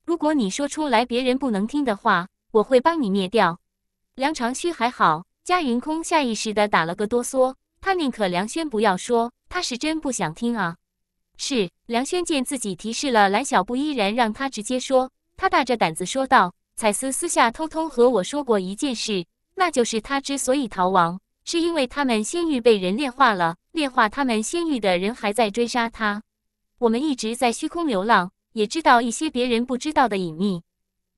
如果你说出来别人不能听的话，我会帮你灭掉。梁长须还好，嘉云空下意识的打了个哆嗦，他宁可梁轩不要说，他是真不想听啊。是，梁轩见自己提示了蓝小布，依然让他直接说，他大着胆子说道：“彩丝私下偷偷和我说过一件事。”那就是他之所以逃亡，是因为他们仙域被人炼化了，炼化他们仙域的人还在追杀他。我们一直在虚空流浪，也知道一些别人不知道的隐秘。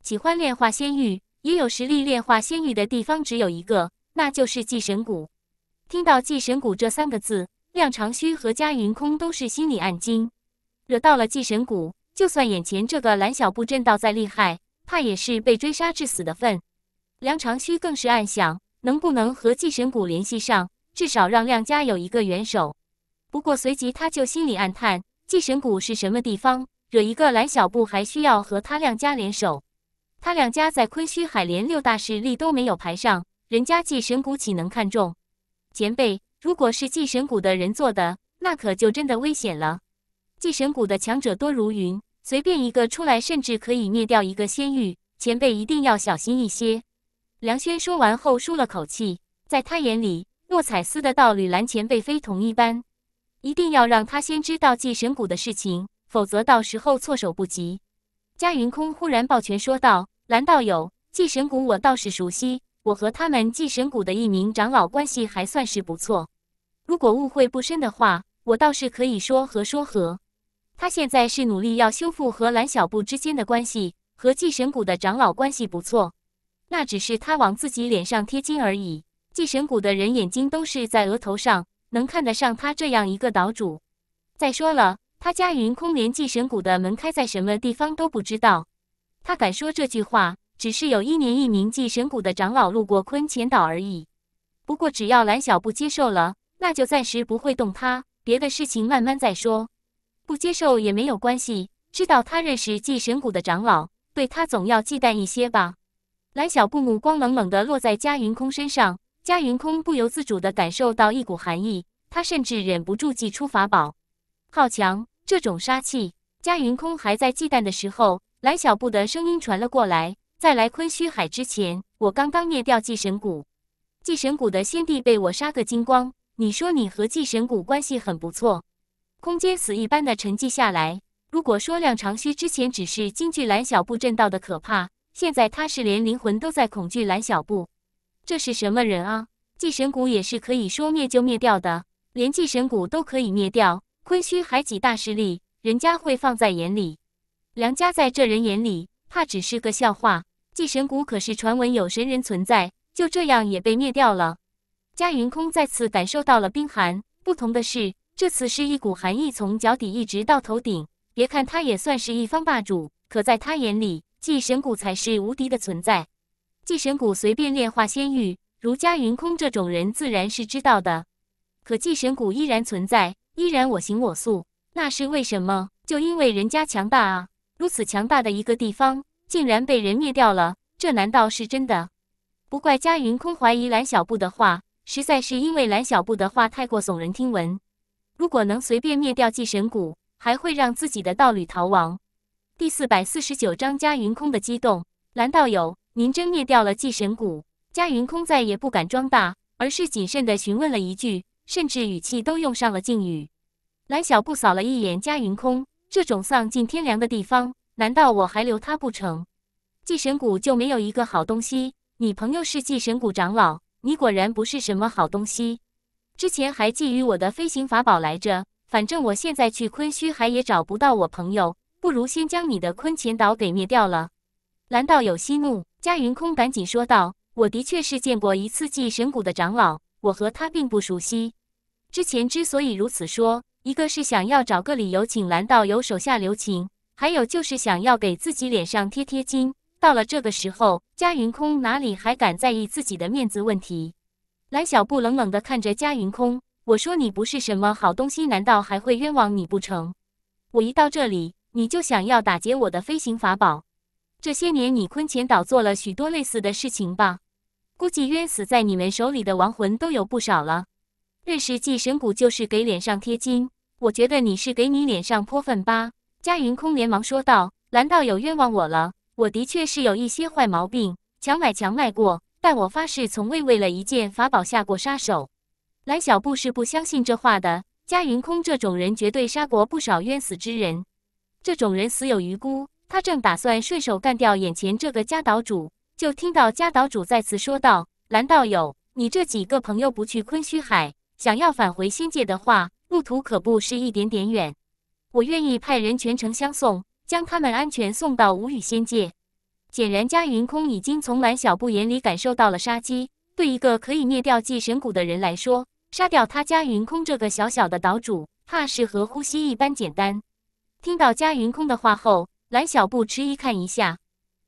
喜欢炼化仙域，也有实力炼化仙域的地方只有一个，那就是祭神谷。听到“祭神谷”这三个字，亮长须和嘉云空都是心里暗惊。惹到了祭神谷，就算眼前这个蓝小布阵道再厉害，怕也是被追杀致死的份。梁长须更是暗想，能不能和祭神谷联系上，至少让亮家有一个援手。不过随即他就心里暗叹，祭神谷是什么地方？惹一个蓝小布还需要和他亮家联手？他两家在昆虚海连六大势力都没有排上，人家祭神谷岂能看中？前辈，如果是祭神谷的人做的，那可就真的危险了。祭神谷的强者多如云，随便一个出来，甚至可以灭掉一个仙域。前辈一定要小心一些。梁轩说完后，舒了口气。在他眼里，诺彩斯的道侣蓝前辈非同一般，一定要让他先知道祭神谷的事情，否则到时候措手不及。嘉云空忽然抱拳说道：“蓝道友，祭神谷我倒是熟悉，我和他们祭神谷的一名长老关系还算是不错。如果误会不深的话，我倒是可以说和说和。他现在是努力要修复和蓝小布之间的关系，和祭神谷的长老关系不错。”那只是他往自己脸上贴金而已。祭神谷的人眼睛都是在额头上，能看得上他这样一个岛主？再说了，他家云空连祭神谷的门开在什么地方都不知道，他敢说这句话，只是有一年一名祭神谷的长老路过昆前岛而已。不过，只要蓝小不接受了，那就暂时不会动他，别的事情慢慢再说。不接受也没有关系，知道他认识祭神谷的长老，对他总要忌惮一些吧。蓝小布目光冷冷地落在嘉云空身上，嘉云空不由自主地感受到一股寒意，他甚至忍不住祭出法宝。好强，这种杀气！嘉云空还在忌惮的时候，蓝小布的声音传了过来：“在来昆虚海之前，我刚刚灭掉祭神谷，祭神谷的先帝被我杀个精光。你说你和祭神谷关系很不错？”空间死一般的沉寂下来。如果说亮长须之前只是惊惧蓝小布震道的可怕。现在他是连灵魂都在恐惧蓝小布，这是什么人啊？祭神谷也是可以说灭就灭掉的，连祭神谷都可以灭掉，昆虚还几大势力，人家会放在眼里？梁家在这人眼里，怕只是个笑话。祭神谷可是传闻有神人存在，就这样也被灭掉了。嘉云空再次感受到了冰寒，不同的是，这次是一股寒意从脚底一直到头顶。别看他也算是一方霸主，可在他眼里。祭神谷才是无敌的存在，祭神谷随便炼化仙玉，如嘉云空这种人自然是知道的。可祭神谷依然存在，依然我行我素，那是为什么？就因为人家强大啊！如此强大的一个地方，竟然被人灭掉了，这难道是真的？不怪嘉云空怀疑蓝小布的话，实在是因为蓝小布的话太过耸人听闻。如果能随便灭掉祭神谷，还会让自己的道侣逃亡？第四百四十九章佳云空的激动。蓝道友，您真灭掉了祭神谷？佳云空再也不敢装大，而是谨慎的询问了一句，甚至语气都用上了敬语。蓝小布扫了一眼嘉云空，这种丧尽天良的地方，难道我还留他不成？祭神谷就没有一个好东西？你朋友是祭神谷长老，你果然不是什么好东西。之前还觊觎我的飞行法宝来着，反正我现在去昆虚海也找不到我朋友。不如先将你的昆乾岛给灭掉了，蓝道友息怒！嘉云空赶紧说道：“我的确是见过一次祭神谷的长老，我和他并不熟悉。之前之所以如此说，一个是想要找个理由请蓝道友手下留情，还有就是想要给自己脸上贴贴金。到了这个时候，嘉云空哪里还敢在意自己的面子问题？”蓝小布冷冷的看着嘉云空：“我说你不是什么好东西，难道还会冤枉你不成？我一到这里。”你就想要打劫我的飞行法宝？这些年你昆乾岛做了许多类似的事情吧？估计冤死在你们手里的亡魂都有不少了。认识祭神谷就是给脸上贴金，我觉得你是给你脸上泼粪吧？嘉云空连忙说道：“蓝道友冤枉我了，我的确是有一些坏毛病，强买强卖过，但我发誓从未为了一件法宝下过杀手。”蓝小布是不相信这话的，嘉云空这种人绝对杀过不少冤死之人。这种人死有余辜。他正打算顺手干掉眼前这个家岛主，就听到家岛主再次说道：“蓝道友，你这几个朋友不去昆虚海，想要返回仙界的话，路途可不是一点点远。我愿意派人全程相送，将他们安全送到无语仙界。”显然，嘉云空已经从蓝小布眼里感受到了杀机。对一个可以灭掉祭神谷的人来说，杀掉他嘉云空这个小小的岛主，怕是和呼吸一般简单。听到嘉云空的话后，蓝小布迟疑，看一下。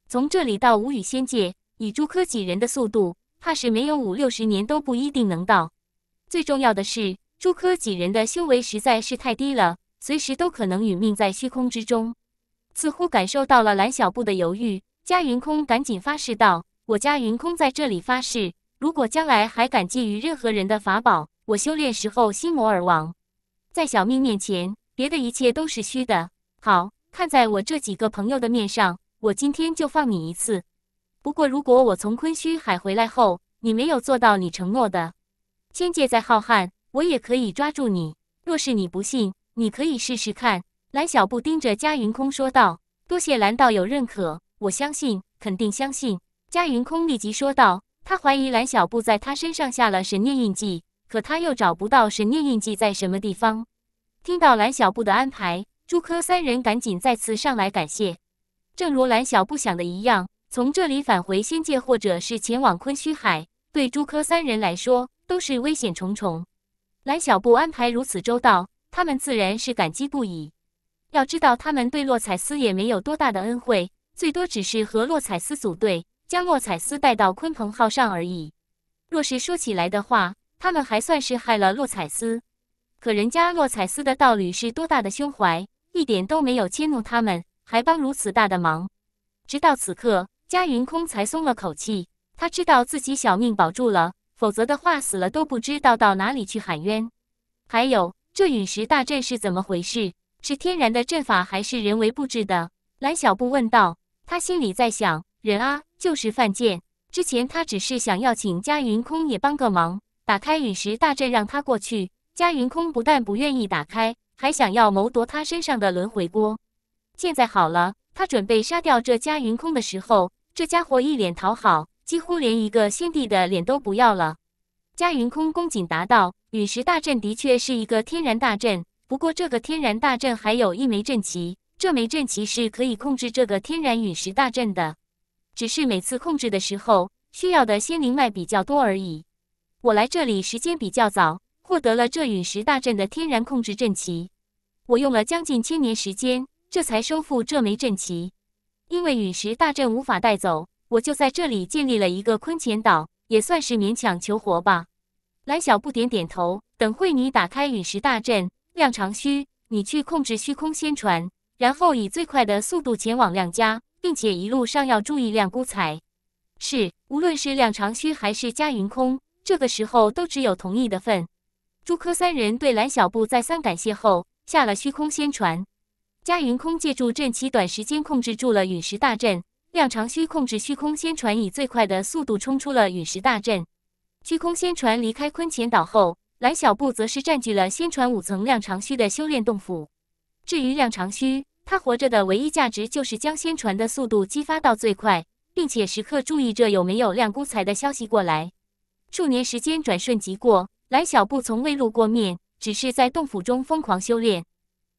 从这里到无语仙界，以朱柯几人的速度，怕是没有五六十年都不一定能到。最重要的是，朱柯几人的修为实在是太低了，随时都可能殒命在虚空之中。似乎感受到了蓝小布的犹豫，嘉云空赶紧发誓道：“我嘉云空在这里发誓，如果将来还敢觊觎任何人的法宝，我修炼时候心魔而亡，在小命面前。”别的一切都是虚的。好看在我这几个朋友的面上，我今天就放你一次。不过，如果我从昆虚海回来后，你没有做到你承诺的，仙界再浩瀚，我也可以抓住你。若是你不信，你可以试试看。蓝小布盯着嘉云空说道：“多谢蓝道友认可，我相信，肯定相信。”嘉云空立即说道：“他怀疑蓝小布在他身上下了神念印记，可他又找不到神念印记在什么地方。”听到蓝小布的安排，朱科三人赶紧再次上来感谢。正如蓝小布想的一样，从这里返回仙界或者是前往昆虚海，对朱科三人来说都是危险重重。蓝小布安排如此周到，他们自然是感激不已。要知道，他们对洛彩斯也没有多大的恩惠，最多只是和洛彩斯组队，将洛彩斯带到鲲鹏号上而已。若是说起来的话，他们还算是害了洛彩斯。可人家洛彩丝的道理是多大的胸怀，一点都没有迁怒他们，还帮如此大的忙。直到此刻，嘉云空才松了口气，他知道自己小命保住了，否则的话死了都不知道到哪里去喊冤。还有这陨石大阵是怎么回事？是天然的阵法还是人为布置的？蓝小布问道。他心里在想，人啊就是犯贱。之前他只是想要请嘉云空也帮个忙，打开陨石大阵，让他过去。嘉云空不但不愿意打开，还想要谋夺他身上的轮回钵。现在好了，他准备杀掉这嘉云空的时候，这家伙一脸讨好，几乎连一个先帝的脸都不要了。嘉云空恭敬答道：“陨石大阵的确是一个天然大阵，不过这个天然大阵还有一枚阵旗，这枚阵旗是可以控制这个天然陨石大阵的，只是每次控制的时候需要的仙灵脉比较多而已。我来这里时间比较早。”获得了这陨石大阵的天然控制阵旗，我用了将近千年时间，这才收复这枚阵旗。因为陨石大阵无法带走，我就在这里建立了一个昆乾岛，也算是勉强求活吧。蓝小不点点头。等会你打开陨石大阵，量长须，你去控制虚空仙船，然后以最快的速度前往亮家，并且一路上要注意亮姑彩。是，无论是亮长须还是嘉云空，这个时候都只有同意的份。朱柯三人对蓝小布再三感谢后，下了虚空仙船。嘉云空借助阵旗，短时间控制住了陨石大阵。亮长须控制虚空仙船，以最快的速度冲出了陨石大阵。虚空仙船离开昆前岛后，蓝小布则是占据了仙船五层。亮长须的修炼洞府。至于亮长须，他活着的唯一价值就是将仙船的速度激发到最快，并且时刻注意着有没有亮孤才的消息过来。数年时间转瞬即过。蓝小布从未露过面，只是在洞府中疯狂修炼。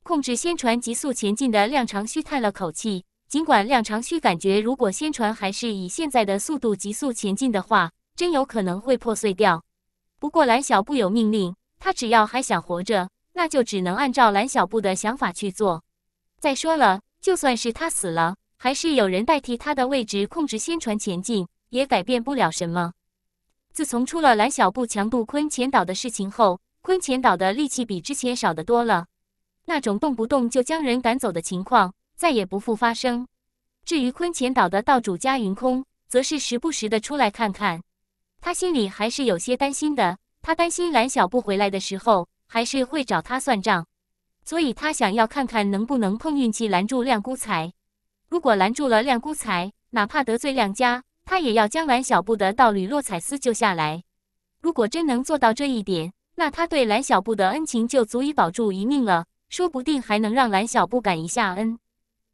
控制仙船急速前进的亮长须叹了口气，尽管亮长须感觉，如果仙船还是以现在的速度急速前进的话，真有可能会破碎掉。不过蓝小布有命令，他只要还想活着，那就只能按照蓝小布的想法去做。再说了，就算是他死了，还是有人代替他的位置控制仙船前进，也改变不了什么。自从出了蓝小布强渡昆乾岛的事情后，昆乾岛的力气比之前少得多了，那种动不动就将人赶走的情况再也不复发生。至于昆乾岛的道主嘉云空，则是时不时的出来看看，他心里还是有些担心的。他担心蓝小布回来的时候还是会找他算账，所以他想要看看能不能碰运气拦住亮姑财。如果拦住了亮姑才，哪怕得罪亮家。他也要将蓝小布的道侣洛彩斯救下来。如果真能做到这一点，那他对蓝小布的恩情就足以保住一命了，说不定还能让蓝小布感一下恩。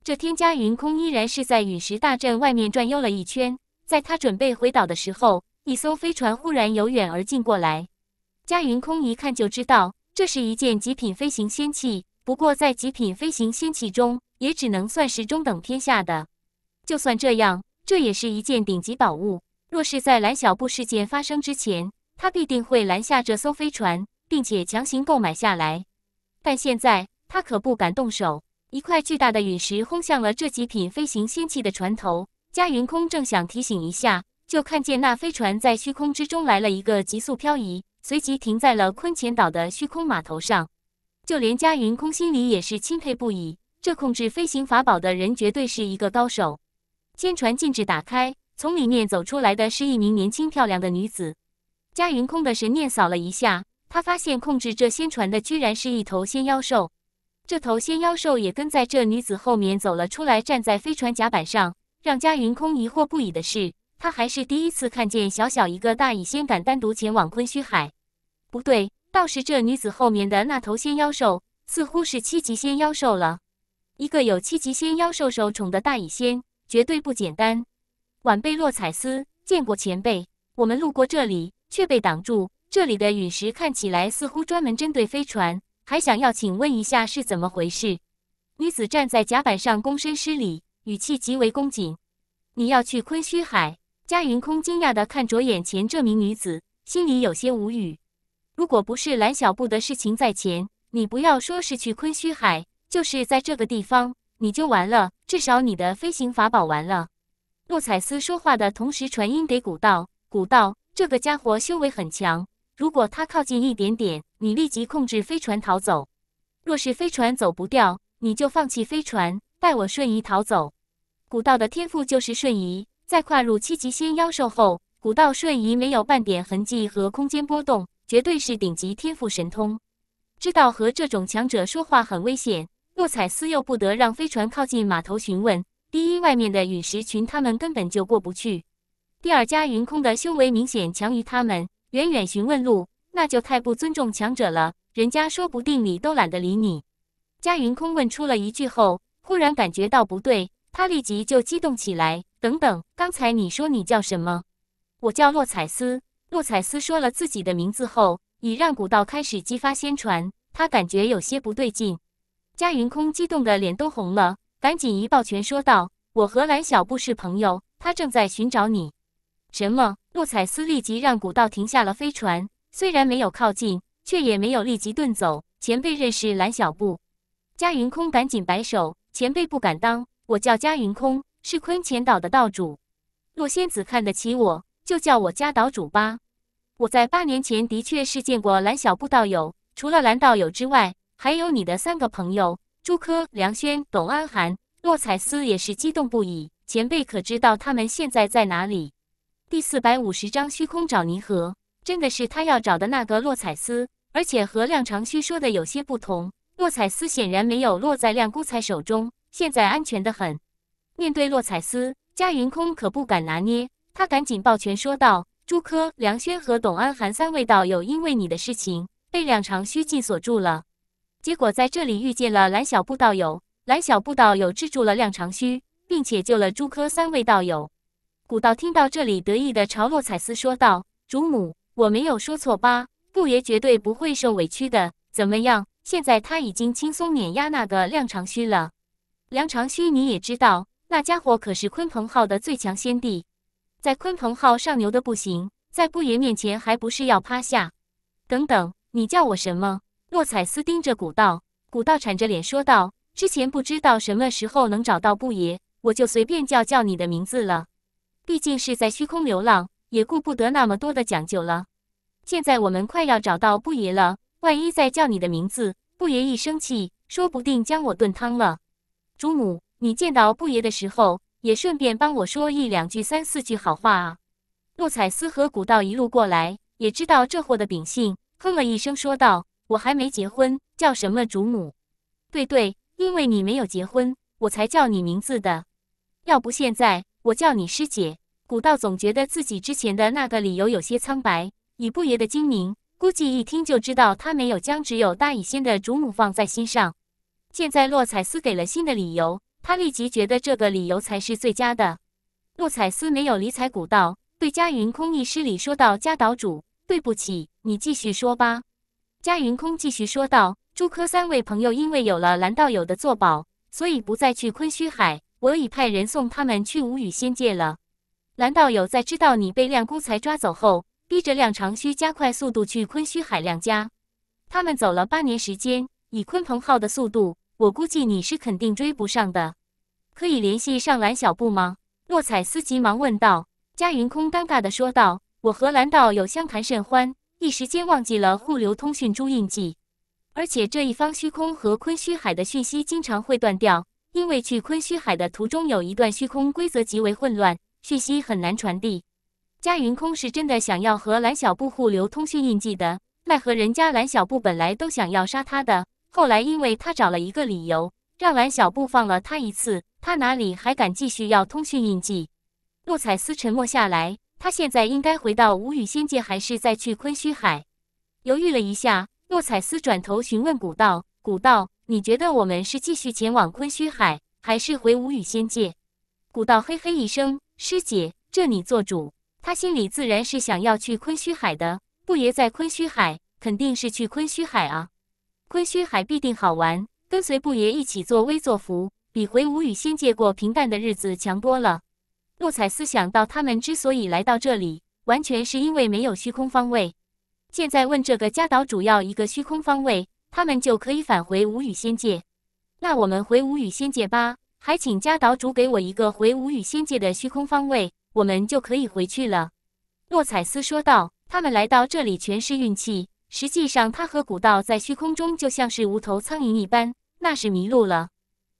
这天，嘉云空依然是在陨石大阵外面转悠了一圈。在他准备回岛的时候，一艘飞船忽然由远而近过来。嘉云空一看就知道，这是一件极品飞行仙器。不过，在极品飞行仙器中，也只能算是中等偏下的。就算这样。这也是一件顶级宝物。若是在蓝小布事件发生之前，他必定会拦下这艘飞船，并且强行购买下来。但现在他可不敢动手。一块巨大的陨石轰向了这极品飞行仙器的船头，嘉云空正想提醒一下，就看见那飞船在虚空之中来了一个急速漂移，随即停在了昆乾岛的虚空码头上。就连嘉云空心里也是钦佩不已，这控制飞行法宝的人绝对是一个高手。仙船禁制打开，从里面走出来的是一名年轻漂亮的女子。嘉云空的神念扫了一下，他发现控制这仙船的居然是一头仙妖兽。这头仙妖兽也跟在这女子后面走了出来，站在飞船甲板上。让嘉云空疑惑不已的是，他还是第一次看见小小一个大乙仙敢单独前往昆虚海。不对，倒是这女子后面的那头仙妖兽似乎是七级仙妖兽了。一个有七级仙妖兽受宠的大乙仙。绝对不简单，晚辈洛彩斯见过前辈。我们路过这里却被挡住，这里的陨石看起来似乎专门针对飞船，还想要请问一下是怎么回事？女子站在甲板上躬身施礼，语气极为恭谨。你要去昆虚海？嘉云空惊讶地看着眼前这名女子，心里有些无语。如果不是蓝小布的事情在前，你不要说是去昆虚海，就是在这个地方。你就完了，至少你的飞行法宝完了。洛彩斯说话的同时传音给古道：“古道，这个家伙修为很强，如果他靠近一点点，你立即控制飞船逃走。若是飞船走不掉，你就放弃飞船，带我瞬移逃走。古道的天赋就是瞬移，在跨入七级仙妖兽后，古道瞬移没有半点痕迹和空间波动，绝对是顶级天赋神通。知道和这种强者说话很危险。”洛彩斯又不得让飞船靠近码头询问。第一，外面的陨石群他们根本就过不去。第二，嘉云空的修为明显强于他们，远远询问路那就太不尊重强者了，人家说不定理都懒得理你。嘉云空问出了一句后，忽然感觉到不对，他立即就激动起来。等等，刚才你说你叫什么？我叫洛彩斯。洛彩斯说了自己的名字后，已让古道开始激发仙传，他感觉有些不对劲。嘉云空激动的脸都红了，赶紧一抱拳说道：“我和蓝小布是朋友，他正在寻找你。”什么？洛彩丝立即让古道停下了飞船，虽然没有靠近，却也没有立即遁走。前辈认识蓝小布？嘉云空赶紧摆手：“前辈不敢当，我叫嘉云空，是昆乾岛的道主。洛仙子看得起我，就叫我佳岛主吧。我在八年前的确是见过蓝小布道友，除了蓝道友之外。”还有你的三个朋友朱科、梁轩、董安寒、洛彩思也是激动不已。前辈可知道他们现在在哪里？第四百五十章虚空找泥河，真的是他要找的那个洛彩思，而且和亮长须说的有些不同。洛彩思显然没有落在亮孤彩手中，现在安全的很。面对洛彩思，嘉云空可不敢拿捏，他赶紧抱拳说道：“朱科、梁轩和董安寒三位道友因为你的事情被亮长须禁锁住了。”结果在这里遇见了蓝小布道友，蓝小布道友制住了亮长须，并且救了朱科三位道友。古道听到这里，得意的朝洛彩丝说道：“主母，我没有说错吧？布爷绝对不会受委屈的。怎么样，现在他已经轻松碾压那个亮长须了。亮长须你也知道，那家伙可是鲲鹏号的最强先帝，在鲲鹏号上牛的不行，在布爷面前还不是要趴下？等等，你叫我什么？”诺彩斯盯着古道，古道铲着脸说道：“之前不知道什么时候能找到布爷，我就随便叫叫你的名字了。毕竟是在虚空流浪，也顾不得那么多的讲究了。现在我们快要找到布爷了，万一再叫你的名字，布爷一生气，说不定将我炖汤了。主母，你见到布爷的时候，也顺便帮我说一两句、三四句好话啊。”诺彩斯和古道一路过来，也知道这货的秉性，哼了一声说道。我还没结婚，叫什么主母？对对，因为你没有结婚，我才叫你名字的。要不现在我叫你师姐。古道总觉得自己之前的那个理由有些苍白，以不爷的精明估计一听就知道他没有将只有大乙仙的主母放在心上。现在洛彩丝给了新的理由，他立即觉得这个理由才是最佳的。洛彩丝没有理睬古道，对嘉云空一施礼，说道：“嘉岛主，对不起，你继续说吧。”嘉云空继续说道：“朱科三位朋友因为有了蓝道友的作保，所以不再去昆虚海。我已派人送他们去无语仙界了。蓝道友在知道你被亮公才抓走后，逼着亮长须加快速度去昆虚海亮家。他们走了八年时间，以鲲鹏号的速度，我估计你是肯定追不上的。可以联系上蓝小布吗？”洛彩斯急忙问道。嘉云空尴尬的说道：“我和蓝道友相谈甚欢。”一时间忘记了互流通讯珠印记，而且这一方虚空和昆虚海的讯息经常会断掉，因为去昆虚海的途中有一段虚空规则极为混乱，讯息很难传递。嘉云空是真的想要和蓝小布互流通讯印记的，奈何人家蓝小布本来都想要杀他的，后来因为他找了一个理由让蓝小布放了他一次，他哪里还敢继续要通讯印记？洛彩丝沉默下来。他现在应该回到无宇仙界，还是再去昆虚海？犹豫了一下，诺彩斯转头询问古道：“古道，你觉得我们是继续前往昆虚海，还是回无宇仙界？”古道嘿嘿一声：“师姐，这你做主。”他心里自然是想要去昆虚海的。不爷在昆虚海，肯定是去昆虚海啊！昆虚海必定好玩，跟随不爷一起作威作福，比回无宇仙界过平淡的日子强多了。诺彩斯想到，他们之所以来到这里，完全是因为没有虚空方位。现在问这个家岛主，要一个虚空方位，他们就可以返回无语仙界。那我们回无语仙界吧，还请家岛主给我一个回无语仙界的虚空方位，我们就可以回去了。诺彩斯说道：“他们来到这里全是运气，实际上他和古道在虚空中就像是无头苍蝇一般，那是迷路了。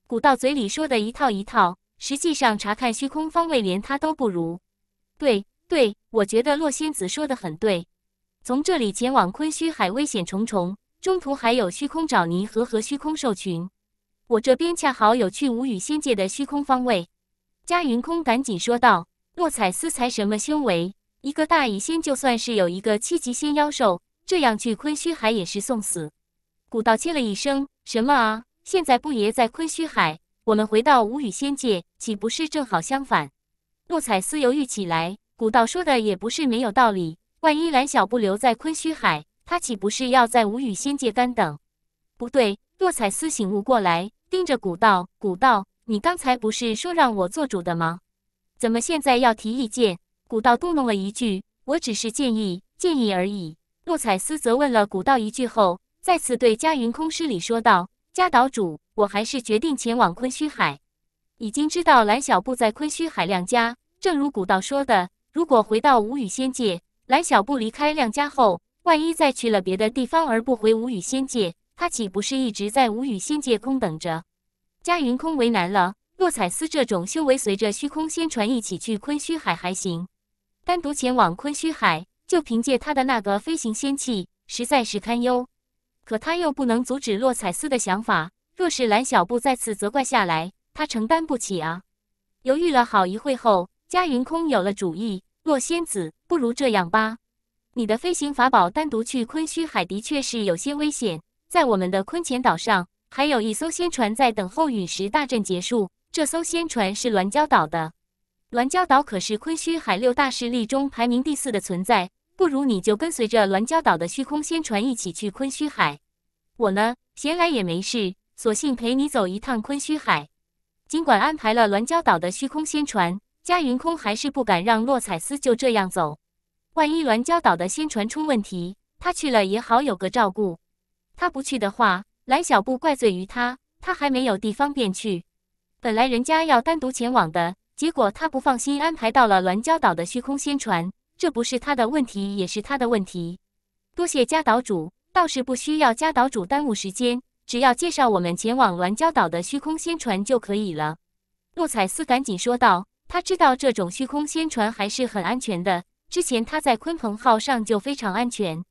古道嘴里说的一套一套。”实际上，查看虚空方位，连他都不如。对对，我觉得洛仙子说的很对。从这里前往昆虚海危险重重，中途还有虚空沼泥和和虚空兽群。我这边恰好有去无语仙界的虚空方位。嘉云空赶紧说道：“墨彩丝才什么修为？一个大乙仙就算是有一个七级仙妖兽，这样去昆虚海也是送死。”古道切了一声：“什么啊？现在不爷在昆虚海。”我们回到无语仙界，岂不是正好相反？洛彩斯犹豫起来。古道说的也不是没有道理。万一蓝小不留在昆虚海，他岂不是要在无语仙界干等？不对，洛彩斯醒悟过来，盯着古道：“古道，你刚才不是说让我做主的吗？怎么现在要提意见？”古道嘟哝了一句：“我只是建议，建议而已。”洛彩斯则问了古道一句后，再次对嘉云空施礼说道：“嘉岛主。”我还是决定前往昆虚海，已经知道蓝小布在昆虚海亮家。正如古道说的，如果回到无宇仙界，蓝小布离开亮家后，万一再去了别的地方而不回无宇仙界，他岂不是一直在无宇仙界空等着？加云空为难了。洛彩丝这种修为，随着虚空仙船一起去昆虚海还行，单独前往昆虚海，就凭借他的那个飞行仙器，实在是堪忧。可他又不能阻止洛彩丝的想法。若是蓝小布再次责怪下来，他承担不起啊。犹豫了好一会后，嘉云空有了主意：“洛仙子，不如这样吧，你的飞行法宝单独去昆虚海的确是有些危险。在我们的昆乾岛上，还有一艘仙船在等候陨石大阵结束。这艘仙船是鸾礁岛的，鸾礁岛可是昆虚海六大势力中排名第四的存在。不如你就跟随着鸾礁岛的虚空仙船一起去昆虚海，我呢，闲来也没事。”索性陪你走一趟昆虚海，尽管安排了鸾娇岛的虚空仙船，嘉云空还是不敢让洛彩丝就这样走。万一鸾娇岛的仙船出问题，他去了也好有个照顾。他不去的话，蓝小布怪罪于他，他还没有地方便去。本来人家要单独前往的，结果他不放心，安排到了鸾娇岛的虚空仙船，这不是他的问题，也是他的问题。多谢家岛主，倒是不需要家岛主耽误时间。只要介绍我们前往鸾礁岛的虚空仙船就可以了。”诺彩斯赶紧说道。他知道这种虚空仙船还是很安全的，之前他在鲲鹏号上就非常安全。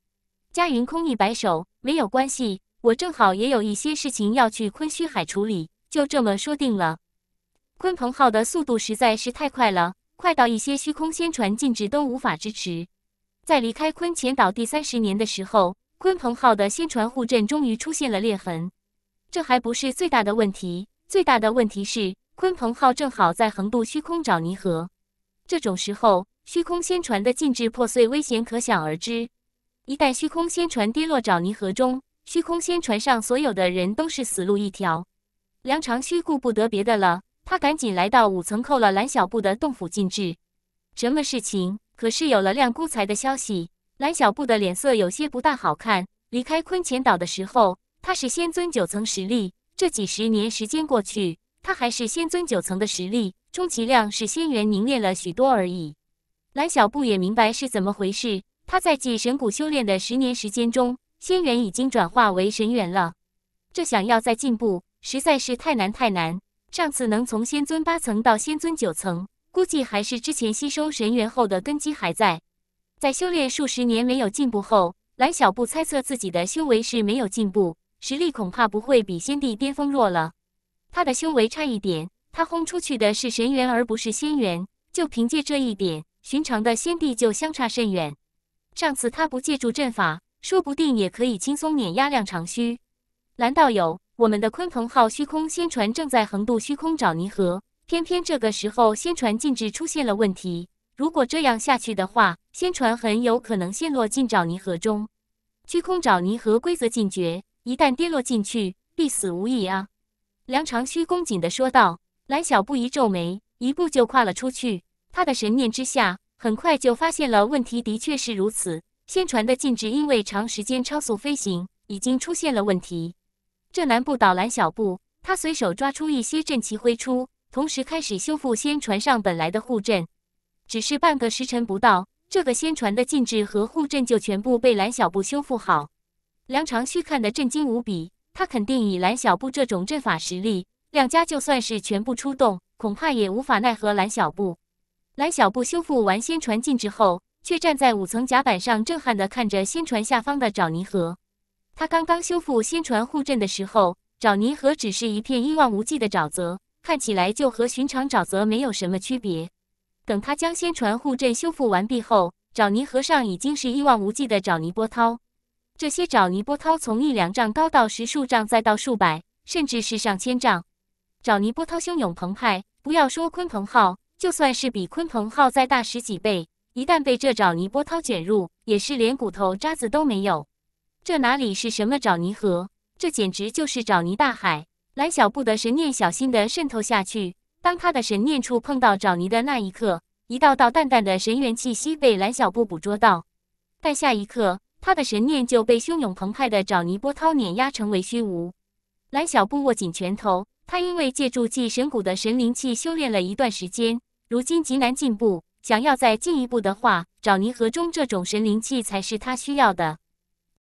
嘉云空一摆手：“没有关系，我正好也有一些事情要去昆虚海处理，就这么说定了。”鲲鹏号的速度实在是太快了，快到一些虚空仙船禁止都无法支持。在离开鲲潜岛第三十年的时候。鲲鹏号的先船护阵终于出现了裂痕，这还不是最大的问题。最大的问题是，鲲鹏号正好在横渡虚空找泥河。这种时候，虚空仙船的禁制破碎危险可想而知。一旦虚空仙船跌落沼泥河中，虚空仙船上所有的人都是死路一条。梁长虚顾不得别的了，他赶紧来到五层，扣了蓝小布的洞府禁制。什么事情？可是有了亮孤才的消息。蓝小布的脸色有些不大好看。离开昆前岛的时候，他是仙尊九层实力。这几十年时间过去，他还是仙尊九层的实力，充其量是仙元凝练了许多而已。蓝小布也明白是怎么回事。他在祭神谷修炼的十年时间中，仙元已经转化为神元了。这想要再进步，实在是太难太难。上次能从仙尊八层到仙尊九层，估计还是之前吸收神元后的根基还在。在修炼数十年没有进步后，蓝小布猜测自己的修为是没有进步，实力恐怕不会比先帝巅峰弱了。他的修为差一点，他轰出去的是神元而不是仙元，就凭借这一点，寻常的先帝就相差甚远。上次他不借助阵法，说不定也可以轻松碾压量长须。蓝道友，我们的鲲鹏号虚空仙船正在横渡虚空找泥河，偏偏这个时候仙船禁制出现了问题。如果这样下去的话，仙船很有可能陷落进沼泥河中。虚空沼泥河规则禁绝，一旦跌落进去，必死无疑啊！梁长须恭谨地说道。蓝小布一皱眉，一步就跨了出去。他的神念之下，很快就发现了问题，的确是如此。仙船的禁制因为长时间超速飞行，已经出现了问题。这难不倒蓝小布，他随手抓出一些阵旗挥出，同时开始修复仙船上本来的护阵。只是半个时辰不到，这个仙船的禁制和护阵就全部被蓝小布修复好。梁长旭看得震惊无比，他肯定以蓝小布这种阵法实力，两家就算是全部出动，恐怕也无法奈何蓝小布。蓝小布修复完仙船禁制后，却站在五层甲板上，震撼地看着仙船下方的沼泥河。他刚刚修复仙船护阵的时候，沼泥河只是一片一望无际的沼泽，看起来就和寻常沼泽没有什么区别。等他将仙传护阵修复完毕后，沼泥河上已经是一望无际的沼泥波涛。这些沼泥波涛从一两丈高到十数丈，再到数百，甚至是上千丈。沼泥波涛汹涌澎湃，不要说鲲鹏号，就算是比鲲鹏号再大十几倍，一旦被这沼泥波涛卷入，也是连骨头渣子都没有。这哪里是什么沼泥河？这简直就是沼泥大海！蓝小布的神念小心地渗透下去。当他的神念触碰到沼泥的那一刻，一道道淡淡的神元气息被蓝小布捕捉到，但下一刻，他的神念就被汹涌澎湃的沼泥波涛碾压，成为虚无。蓝小布握紧拳头，他因为借助祭神谷的神灵气修炼了一段时间，如今极难进步，想要再进一步的话，沼泥河中这种神灵气才是他需要的。